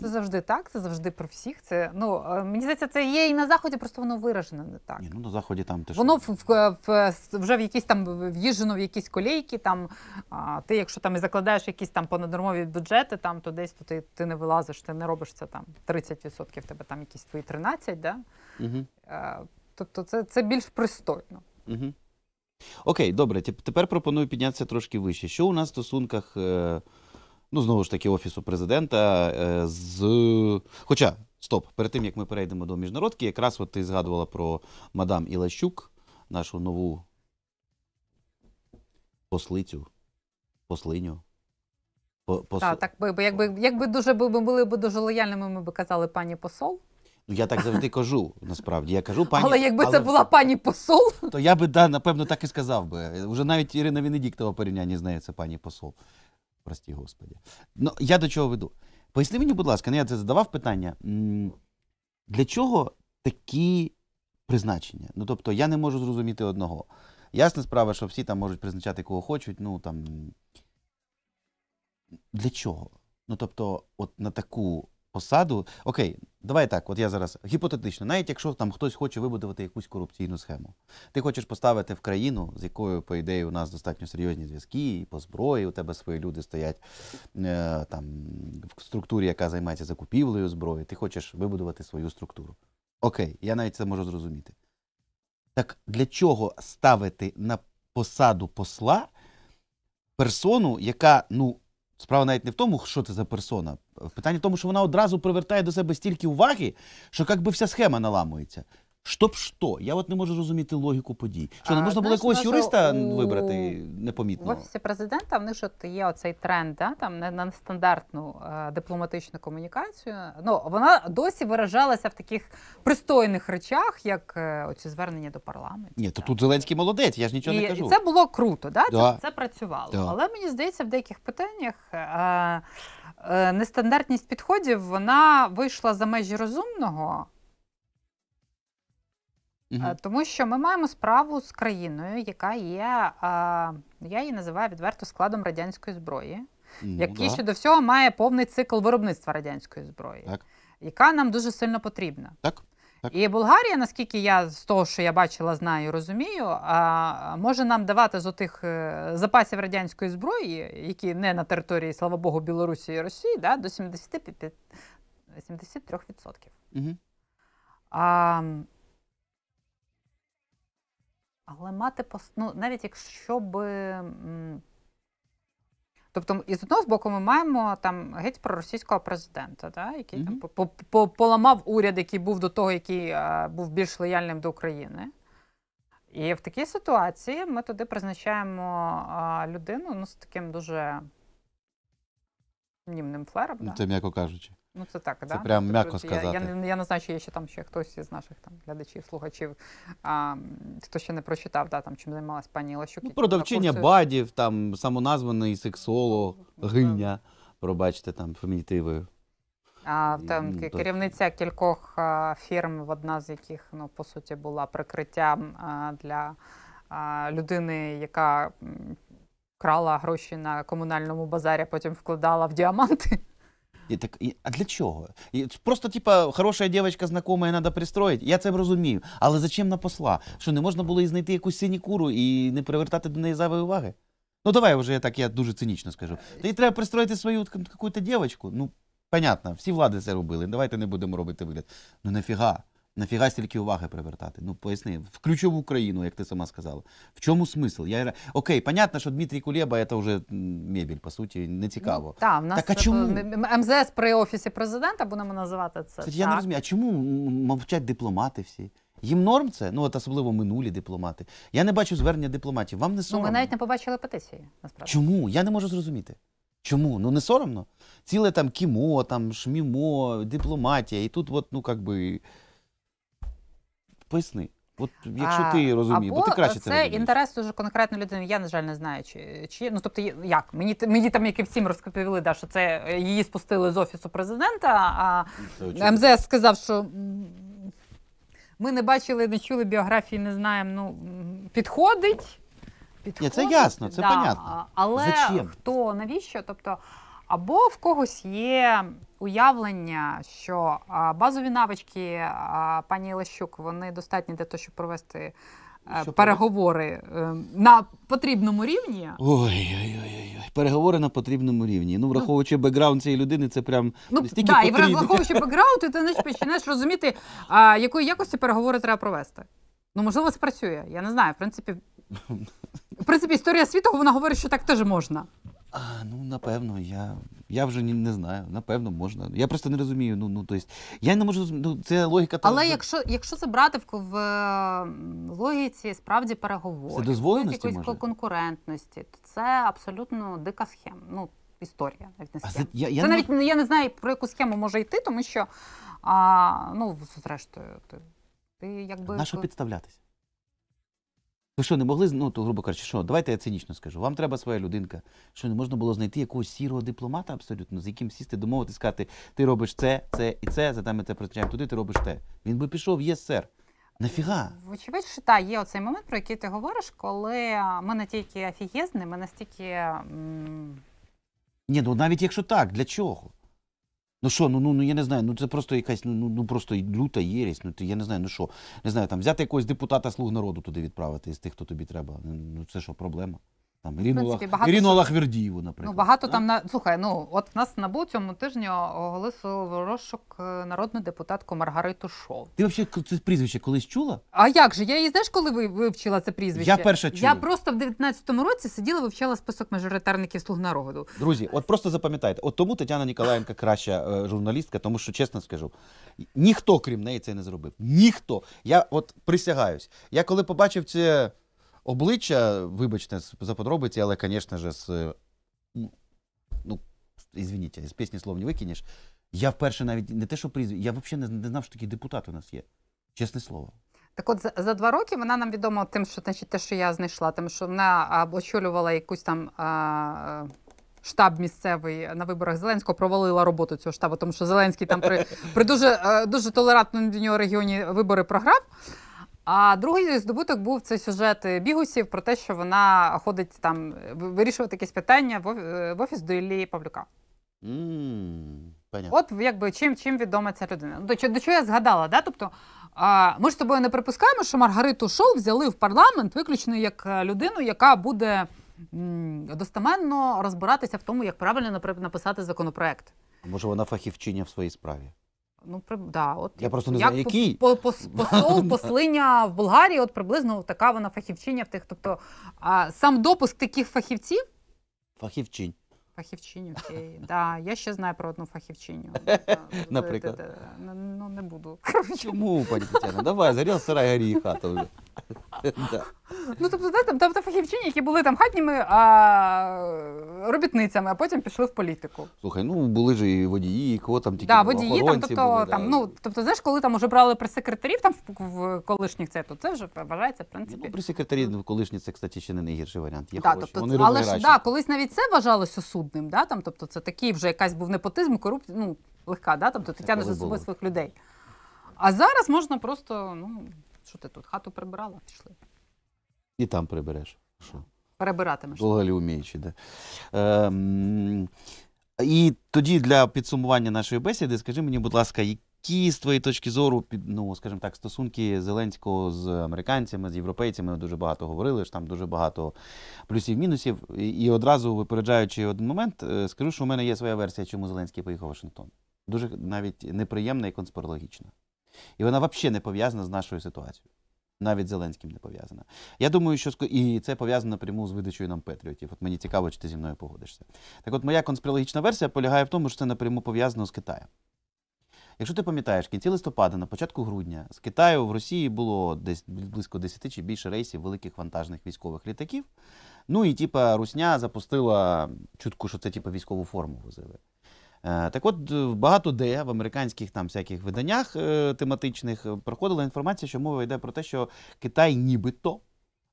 Це завжди так, це завжди про всіх. Це ну е, мені здається, це є і на заході, просто воно виражено не так. Ні, ну на заході там теж воно в, в, в вже в якісь там в'їжджено в якісь колійки. Там а, ти, якщо там і закладаєш якісь там понаднормові бюджети, там то десь то ти, ти не вилазиш, ти не робиш це там 30% тебе там якісь твої 13, да? Угу. А, е, тобто, це це більш пристойно. Угу. Окей, добре. Тепер пропоную піднятися трошки вище. Що у нас в стосунках? Е ну знову ж таки офісу президента. Е, з хоча стоп, перед тим як ми перейдемо до міжнародки, якраз от ти згадувала про мадам Ілащук, нашу нову послицю, послиню. пос... Так, так би, якби якби дуже ми були б дуже лояльними, ми б казали пані посол. Ну я так завжди кажу, насправді. Я кажу пані. Але якби але... це була пані посол, то я би да, напевно так і сказав би. Уже навіть Ірина Венедіктова порівняння з це пані посол прості Господі. Ну, Я до чого веду? Поясни мені, будь ласка, ну я це задавав питання. Для чого такі призначення? Ну, тобто, я не можу зрозуміти одного. Ясна справа, що всі там можуть призначати кого хочуть, ну там. Для чого? Ну, тобто, от на таку посаду. Окей, давай так. От я зараз гіпотетично, навіть якщо там хтось хоче вибудувати якусь корупційну схему, ти хочеш поставити в країну, з якою, по ідеї, у нас достатньо серйозні зв'язки, і по зброї у тебе свої люди стоять е, там в структурі, яка займається закупівлею зброї. Ти хочеш вибудувати свою структуру. Окей, я навіть це можу зрозуміти. Так для чого ставити на посаду посла персону, яка ну Справа навіть не в тому, що це за персона. Питання в тому, що вона одразу привертає до себе стільки уваги, що якби вся схема наламується. Щоб що? Я от не можу зрозуміти логіку подій. Що не ну, можна а, було знаєш, якогось юриста у... вибрати непомітно? В офісі президента в них ж от є оцей тренд, да, там на нестандартну е, дипломатичну комунікацію. Ну вона досі виражалася в таких пристойних речах, як е, оці звернення до парламенту. Ні, то тут Зеленський молодець, я ж нічого і, не кажу. І Це було круто, да? да. Це, це працювало. Да. Але мені здається, в деяких питаннях. Е, е Нестандартність підходів вона вийшла за межі розумного, Е, тому що ми маємо справу з країною, яка є, е, я її називаю відверто складом радянської зброї, ну, який да. щодо всього має повний цикл виробництва радянської зброї, так. яка нам дуже сильно потрібна. Так. Так. І Болгарія, наскільки я з того, що я бачила, знаю, розумію, а, е, може нам давати з отих запасів радянської зброї, які не на території, слава Богу, Білорусі і Росії, да, до 75, 73%. Угу. А, але мати ну, навіть якщо би. Тобто, і з одного з боку, ми маємо там геть російського президента, да, який mm -hmm. там поламав уряд, який був до того, який а, е, був більш лояльним до України. І в такій ситуації ми туди призначаємо а, е, людину ну, з таким дуже німним флером. Ну, да? Це м'яко кажучи. Ну це так, це да? прям тобто м'яко сказати. Я, я я, не знаю, чи є ще там ще хтось із наших там глядачів, слухачів, а, хто ще не прочитав, да, там чим займалась пані Лащук. Ну, Продавчиня курси... бадів, там самоназваний сексолог, ну, гиня, пробачте, там фемінітивою. А там ну, керівниця кількох фірм, в одна з яких ну по суті була прикриттям для людини, яка крала гроші на комунальному базарі, потім вкладала в діаманти. І, так, і, А для чого? І, Просто, типа, хороша дівчинка знакома, треба пристроїти. Я це розумію. Але зачем на посла? Що не можна було і знайти якусь синікуру і не привертати до неї зайвої уваги? Ну давай вже я так, я дуже цинічно скажу. Та й треба пристроїти свою якусь дівчинку. Ну, понятно, всі влади це робили. Давайте не будемо робити вигляд. Ну нафіга нафіга стільки уваги привертати? Ну поясни, в ключову країну, як ти сама сказала. В чому смисл? Я окей, понятно, що Дмитрій Кулєба, це вже мебіль, по суті, не цікаво. Ну, та, в нас так, а чому? МЗС при офісі президента будемо називати це. Кстати, я не розумію, а чому мовчать дипломати всі? Їм норм це, ну от особливо минулі дипломати. Я не бачу звернення дипломатів. Вам не соромно? Ну, ми навіть не побачили петиції. Насправді чому? Я не можу зрозуміти. Чому? Ну не соромно? Ціле там кімо, там шмімо, дипломатія, і тут, от, ну як би. Поясни. От якщо ти розумієш, бо ти краще це розумієш. інтерес дуже конкретно людини. Я на жаль не знаю, чи чи ну тобто як мені мені там які всім розповіли, да що це її спустили з офісу президента. А це МЗС сказав, що ми не бачили, не чули біографії, не знаємо. Ну підходить, підходить. Ні, це ясно, це да, понятно. Але Зачем? хто навіщо? Тобто, або в когось є уявлення, що базові навички пані Лещук вони достатні для того, щоб провести е, що переговори ем, на потрібному рівні. Ой-ой-ой, переговори на потрібному рівні. Ну, враховуючи бекграунд цієї людини, це прям ну, стільки да, потрібно. і враховуючи бекграунд, ти значить, починаєш розуміти, якої якості переговори треба провести. Ну, можливо, це працює. Я не знаю. В принципі, в принципі, історія світу, вона говорить, що так теж можна. А, Ну, напевно, я я вже не, не знаю. Напевно, можна. Я просто не розумію. Ну, ну, то Я не можу ну, це логіка Але та... якщо якщо це брати в, в логіці справді переговорів, в якоїсь може? конкурентності, то це абсолютно дика схема. Ну, історія. Навіть не схема. А це, я, я це навіть ну, я не знаю, про яку схему може йти, тому що, а, ну, зрештою, ти, ти якби. Нащо підставлятися? Ви що, не могли ну, то, грубо кажучи, що давайте я цинічно скажу. Вам треба своя людинка. Що не можна було знайти якогось сірого дипломата абсолютно, з яким сісти, домовити, сказати, ти робиш це, це і це, за ми це працюємо туди, ти робиш те. Він би пішов, є сер. Нафіга? Вочевидь, що та є оцей момент, про який ти говориш, коли ми тільки афігезні, ми настільки. Ні, ну навіть якщо так, для чого? Ну що, ну ну ну я не знаю, ну це просто якась ну ну, ну просто люта єрість. Ну ти я не знаю, ну що не знаю, там взяти якогось депутата слуг народу туди відправити із тих, хто тобі треба. Ну, ну це що, проблема? Там Ірину, принципі, багато Ірину Лахвердієву, ну, наприклад. Ну багато там на слухай. Ну от нас на цьому тижні оголосив розшук е, народну депутатку Маргариту Шоу. Ти взагалі це прізвище колись чула? А як же? Я її знаєш, коли ви- вивчила це прізвище? Я перше Я просто в 19-му році сиділа, вивчала список мажоритарників слуг народу. Друзі, от просто запам'ятайте, от тому Тетяна Ніколаєнка краща е, журналістка, тому що чесно скажу, ніхто крім неї це не зробив. Ніхто. Я от присягаюсь. Я коли побачив це Обличчя, вибачте, за подробиці, але, звісно ж, з ну, извините, з пісні слов не викинеш. Я вперше навіть не те, що прізві, я взагалі не знав, що такий депутат у нас є. Чесне слово. Так, от за, за два роки вона нам відома тим, що значить, те, що я знайшла, тим, що вона очолювала якусь там. А... Штаб місцевий на виборах Зеленського провалила роботу цього штабу, тому що Зеленський там при при дуже е, дуже толерантному до нього регіоні вибори програв. А другий здобуток був це сюжет бігусів про те, що вона ходить там вирішувати якісь питання в е, офіс до Ілії Павлюка. Mm, От якби чим чим відома ця людина. Ну, до, до чого я згадала? Да? Тобто, а, ми ж тобою не припускаємо, що Маргариту Шоу взяли в парламент виключно як е, людину, яка буде м, достеменно розбиратися в тому, як правильно написати законопроект. Може, вона фахівчиня в своїй справі. Ну, при... да, от я просто не знаю, який. посол, послиня в Болгарії, от приблизно така вона фахівчиня в тих. Тобто а, сам допуск таких фахівців. Фахівчинь. Фахівчинь, окей. Да, я ще знаю про одну фахівчиню. Наприклад. Ну, ну, не буду. Чому, пані Тетяна? Давай, заріл сарай, горій хата вже. Ну, тобто, да, там, тобто фахівчині, які були там хатніми а, робітницями, а потім пішли в політику. Слухай, ну були ж і водії, і кого там тільки Да, водії, там, охоронці тобто, були, да. там, ну, тобто, знаєш, коли там вже брали прес-секретарів там в, в колишніх це, то це вже вважається, в ну, принципі. Ну, при секретарі колишні це, кстати, ще не найгірший варіант. Є Да, хороші. тобто, Вони але ж розіграші. да, колись навіть це вважалося судним, да, там, тобто це такий вже якась був непотизм, корупція, ну, легка, да, тобто ти тягнеш за коли собою було. своїх людей. А зараз можна просто, ну, що ти тут? Хату прибирала, пішли. І там прибереш. Що? Перебиратимеш. Долголі уміючи, да. Ем, і тоді для підсумування нашої бесіди, скажи мені, будь ласка, які з твоєї точки зору, ну, скажімо так, стосунки Зеленського з американцями, з європейцями дуже багато говорили, ж там дуже багато плюсів-мінусів. І, і одразу випереджаючи один момент, е, скажу, що у мене є своя версія, чому Зеленський поїхав в Вашингтон. Дуже навіть неприємна і конспірологічна. І вона взагалі не пов'язана з нашою ситуацією. Навіть Зеленським не пов'язана. Я думаю, що і це пов'язано напряму з видачею нам патріотів. От мені цікаво, чи ти зі мною погодишся. Так от моя конспірологічна версія полягає в тому, що це напряму пов'язано з Китаєм. Якщо ти пам'ятаєш, в кінці листопада, на початку грудня з Китаю в Росії було десь близько 10 чи більше рейсів великих вантажних військових літаків. Ну і типа Русня запустила чутку, що це типа військову форму возили. Е, так от, е, багато де в американських там всяких виданнях е, тематичних проходила інформація, що мова йде про те, що Китай нібито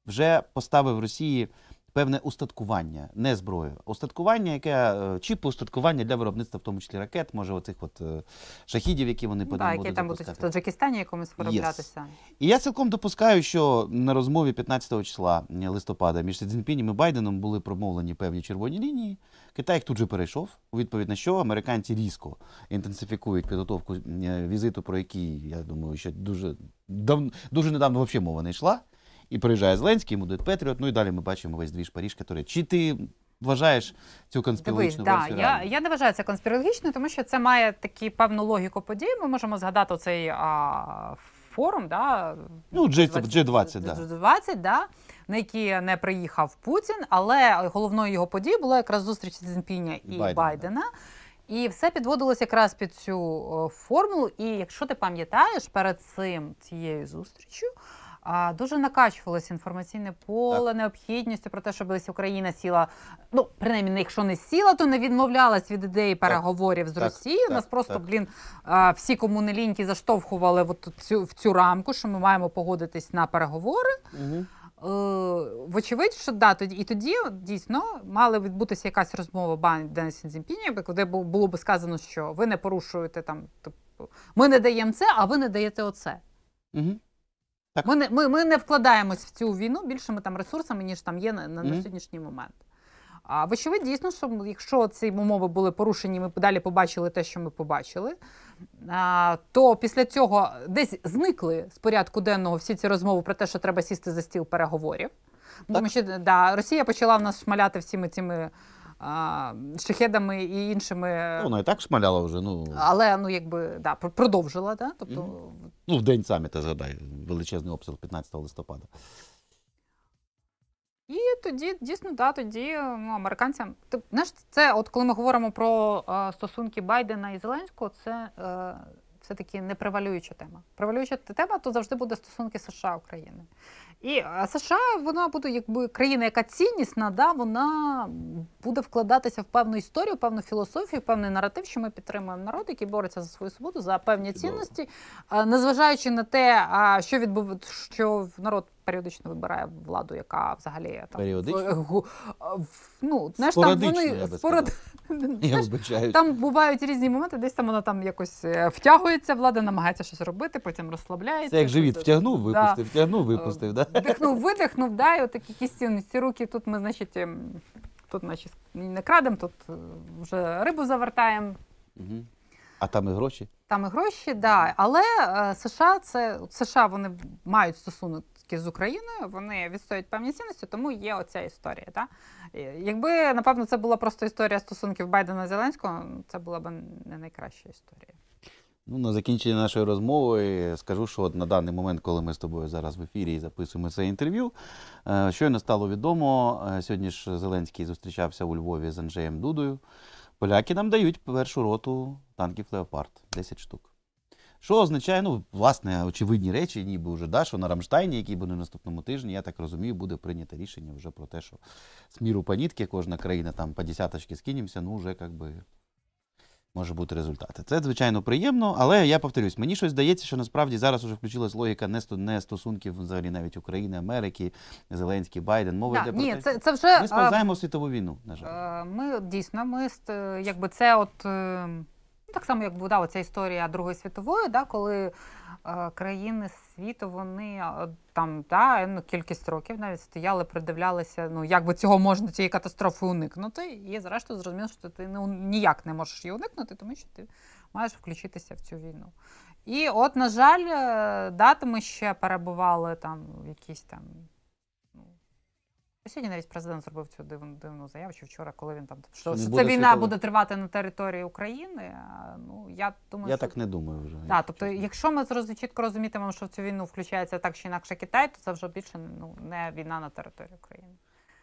вже поставив Росії певне устаткування, не зброю. Устаткування, яке е, чи устаткування для виробництва, в тому числі ракет, може, оцих от е, шахідів, які вони да, які будуть там будуть в Таджикистані якомусь вироблятися. Yes. І я цілком допускаю, що на розмові 15 числа е, листопада між Цзіньпінем і Байденом були промовлені певні червоні лінії. Китай їх тут же перейшов, у відповідь на що американці різко інтенсифікують підготовку візиту, про який я думаю, що дуже давно дуже недавно взагалі мова не йшла. І приїжджає Зеленський, йому дають Петріот. Ну і далі ми бачимо весь двіж Паріж, який... Чи ти вважаєш цю конспірологічну Дивись, Да, я, я не вважаю це конспірологічною, тому що це має таку певну логіку подій. Ми можемо згадати цей а, форум, да, ну, G20, G20, G20, да. G20 да, на який не приїхав Путін, але головною його подією була якраз зустріч Цзінпіня і Байден, Байдена. Да. І все підводилось якраз під цю е, формулу. І якщо ти пам'ятаєш перед цим цією зустрічю а, дуже накачувалось інформаційне поле, так. необхідністю про те, щоб Україна сіла. Ну, принаймні, якщо не сіла, то не відмовлялась від ідеї переговорів так. з Росією. Так. Нас так. просто, так. блін, а, всі кому не заштовхували в цю, в цю рамку, що ми маємо погодитись на переговори. Угу. Вочевидь, що да, тоді і тоді дійсно мала відбутися якась розмова Байдена Сінзінпіні, де було б сказано, що ви не порушуєте там, тобто ми не даємо це, а ви не даєте оце. Угу. Так. Ми не ми, ми не вкладаємось в цю війну більшими там ресурсами, ніж там є на, на, на сьогоднішній момент. А вочевидь, дійсно, що якщо ці умови були порушені, ми далі побачили те, що ми побачили, а, то після цього десь зникли з порядку денного всі ці розмови про те, що треба сісти за стіл переговорів. Так. Тому що да, Росія почала в нас шмаляти всіми цими а, шахедами і іншими. Ну, вона і так шмаляла вже. ну. Але ну, якби, да, продовжила. Да? Тобто... Ну, в день саміта, згадай, величезний обстріл 15 листопада. І тоді, дійсно, да, тоді ну, американцям. Ти, знаєш, це, от коли ми говоримо про е, стосунки Байдена і Зеленського, це е, все-таки не превалююча тема. Превалююча тема то завжди буде стосунки США-України. І США вона буде якби країна, яка ціннісна, да, вона буде вкладатися в певну історію, певну філософію, певний наратив, що ми підтримуємо народ, який бореться за свою свободу, за певні цінності, незважаючи на те, що відбув, що народ періодично вибирає владу, яка взагалі там періодично е, ну, знаєш, там вони там бувають різні моменти. Десь там вона там якось е, втягується, влада намагається щось робити, потім розслабляється. Це як живіт втягнув, випустив, втягнув, е, випустив. Вдихнув, видихнув, да, отакі кістівні ці руки. Тут ми, значить, ем, тут наче не крадемо, тут вже рибу завертаємо. А там і гроші? Там і гроші, так. Але США це США вони мають стосунок поїздки з Україною вони відстоюють певні цінності, тому є оця історія. Та? Якби, напевно, це була просто історія стосунків Байдена Зеленського, це була б не найкраща історія. Ну, На закінчення нашої розмови скажу, що от на даний момент, коли ми з тобою зараз в ефірі і записуємо це інтерв'ю, е, щойно стало відомо, е, сьогодні ж Зеленський зустрічався у Львові з Анджеєм Дудою. Поляки нам дають першу роту танків Леопард 10 штук. Що означає, ну, власне, очевидні речі, ніби вже да, що на Рамштайні, який буде на наступному тижні, я так розумію, буде прийнято рішення вже про те, що з міру панітки кожна країна там по десяточки скинемося, ну вже як би може бути результати. Це, звичайно, приємно, але я повторюсь, мені щось здається, що насправді зараз вже включилась логіка не стосунків взагалі навіть України, Америки, Зеленський, Байден. Мова да, йде ні, те, це, це вже ми сповзаємо світову війну. На жаль, е, ми дійсно, ми якби це от. Ем, так само, як була оця історія Другої світової, да, коли е, країни світу вони е, там да, ну, кількість років навіть стояли, придивлялися, ну як би цього можна цієї катастрофи уникнути. І зрештою зрозуміло, що ти ну, ніяк не можеш її уникнути, тому що ти маєш включитися в цю війну. І от, на жаль, е, да, ми ще перебували там в якійсь там Сьогодні навіть президент зробив цю дивну дивну заяву, чи вчора, коли він там що, що буде це війна світової. буде тривати на території України. Ну я думаю, я що... так не думаю вже. Так, тобто, чесно. якщо ми зрозумі чітко розумітимемо, що в цю війну включається так чи інакше Китай, то це вже більше ну не війна на території України.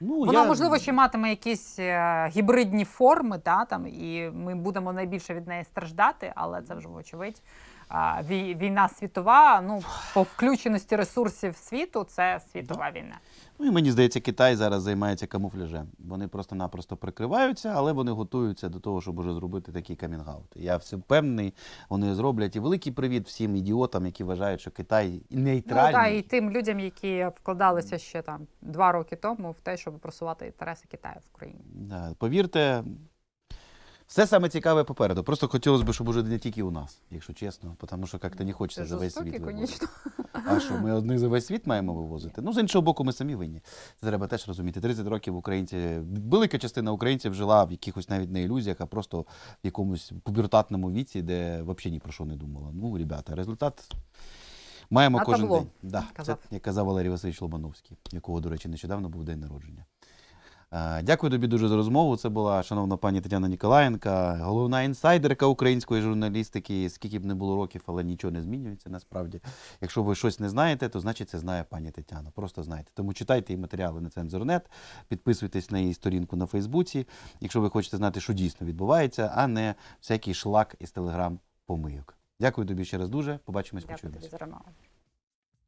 Ну вона я... можливо ще матиме якісь е, гібридні форми, та там і ми будемо найбільше від неї страждати, але це вже вочевидь війна світова. Ну по включеності ресурсів світу це світова да. війна. Ну і мені здається, Китай зараз займається камуфляжем. Вони просто-напросто прикриваються, але вони готуються до того, щоб уже зробити такі камінгаут. Я все впевнений, вони зроблять і великий привіт всім ідіотам, які вважають, що Китай нейтральний. Ну, да, і тим людям, які вкладалися ще там два роки тому в те, щоб просувати інтереси Китаю в Україні. Да, Повірте. Все саме цікаве попереду. Просто хотілося б, щоб уже не тільки у нас, якщо чесно, тому що як-то не хочеться Це за весь світ. вивозити. А що ми одних за весь світ маємо вивозити? Ну з іншого боку, ми самі винні. Це треба теж розуміти. 30 років українці, велика частина українців жила в якихось навіть не ілюзіях, а просто в якомусь пубертатному віці, де взагалі ні про що не думала. Ну, ребята, результат. Маємо а кожен табло, день. Да, казав. Це, як казав Валерій Васильович Лобановський, якого, до речі, нещодавно був день народження. Е, дякую тобі дуже за розмову. Це була шановна пані Тетяна Ніколаєнка, головна інсайдерка української журналістики. Скільки б не було років, але нічого не змінюється. Насправді, якщо ви щось не знаєте, то значить це знає пані Тетяна. Просто знайте. Тому читайте її матеріали на цензорнет, підписуйтесь на її сторінку на Фейсбуці, якщо ви хочете знати, що дійсно відбувається, а не всякий шлак із телеграм-помийок. Дякую тобі ще раз. Дуже побачимось. Почуємося.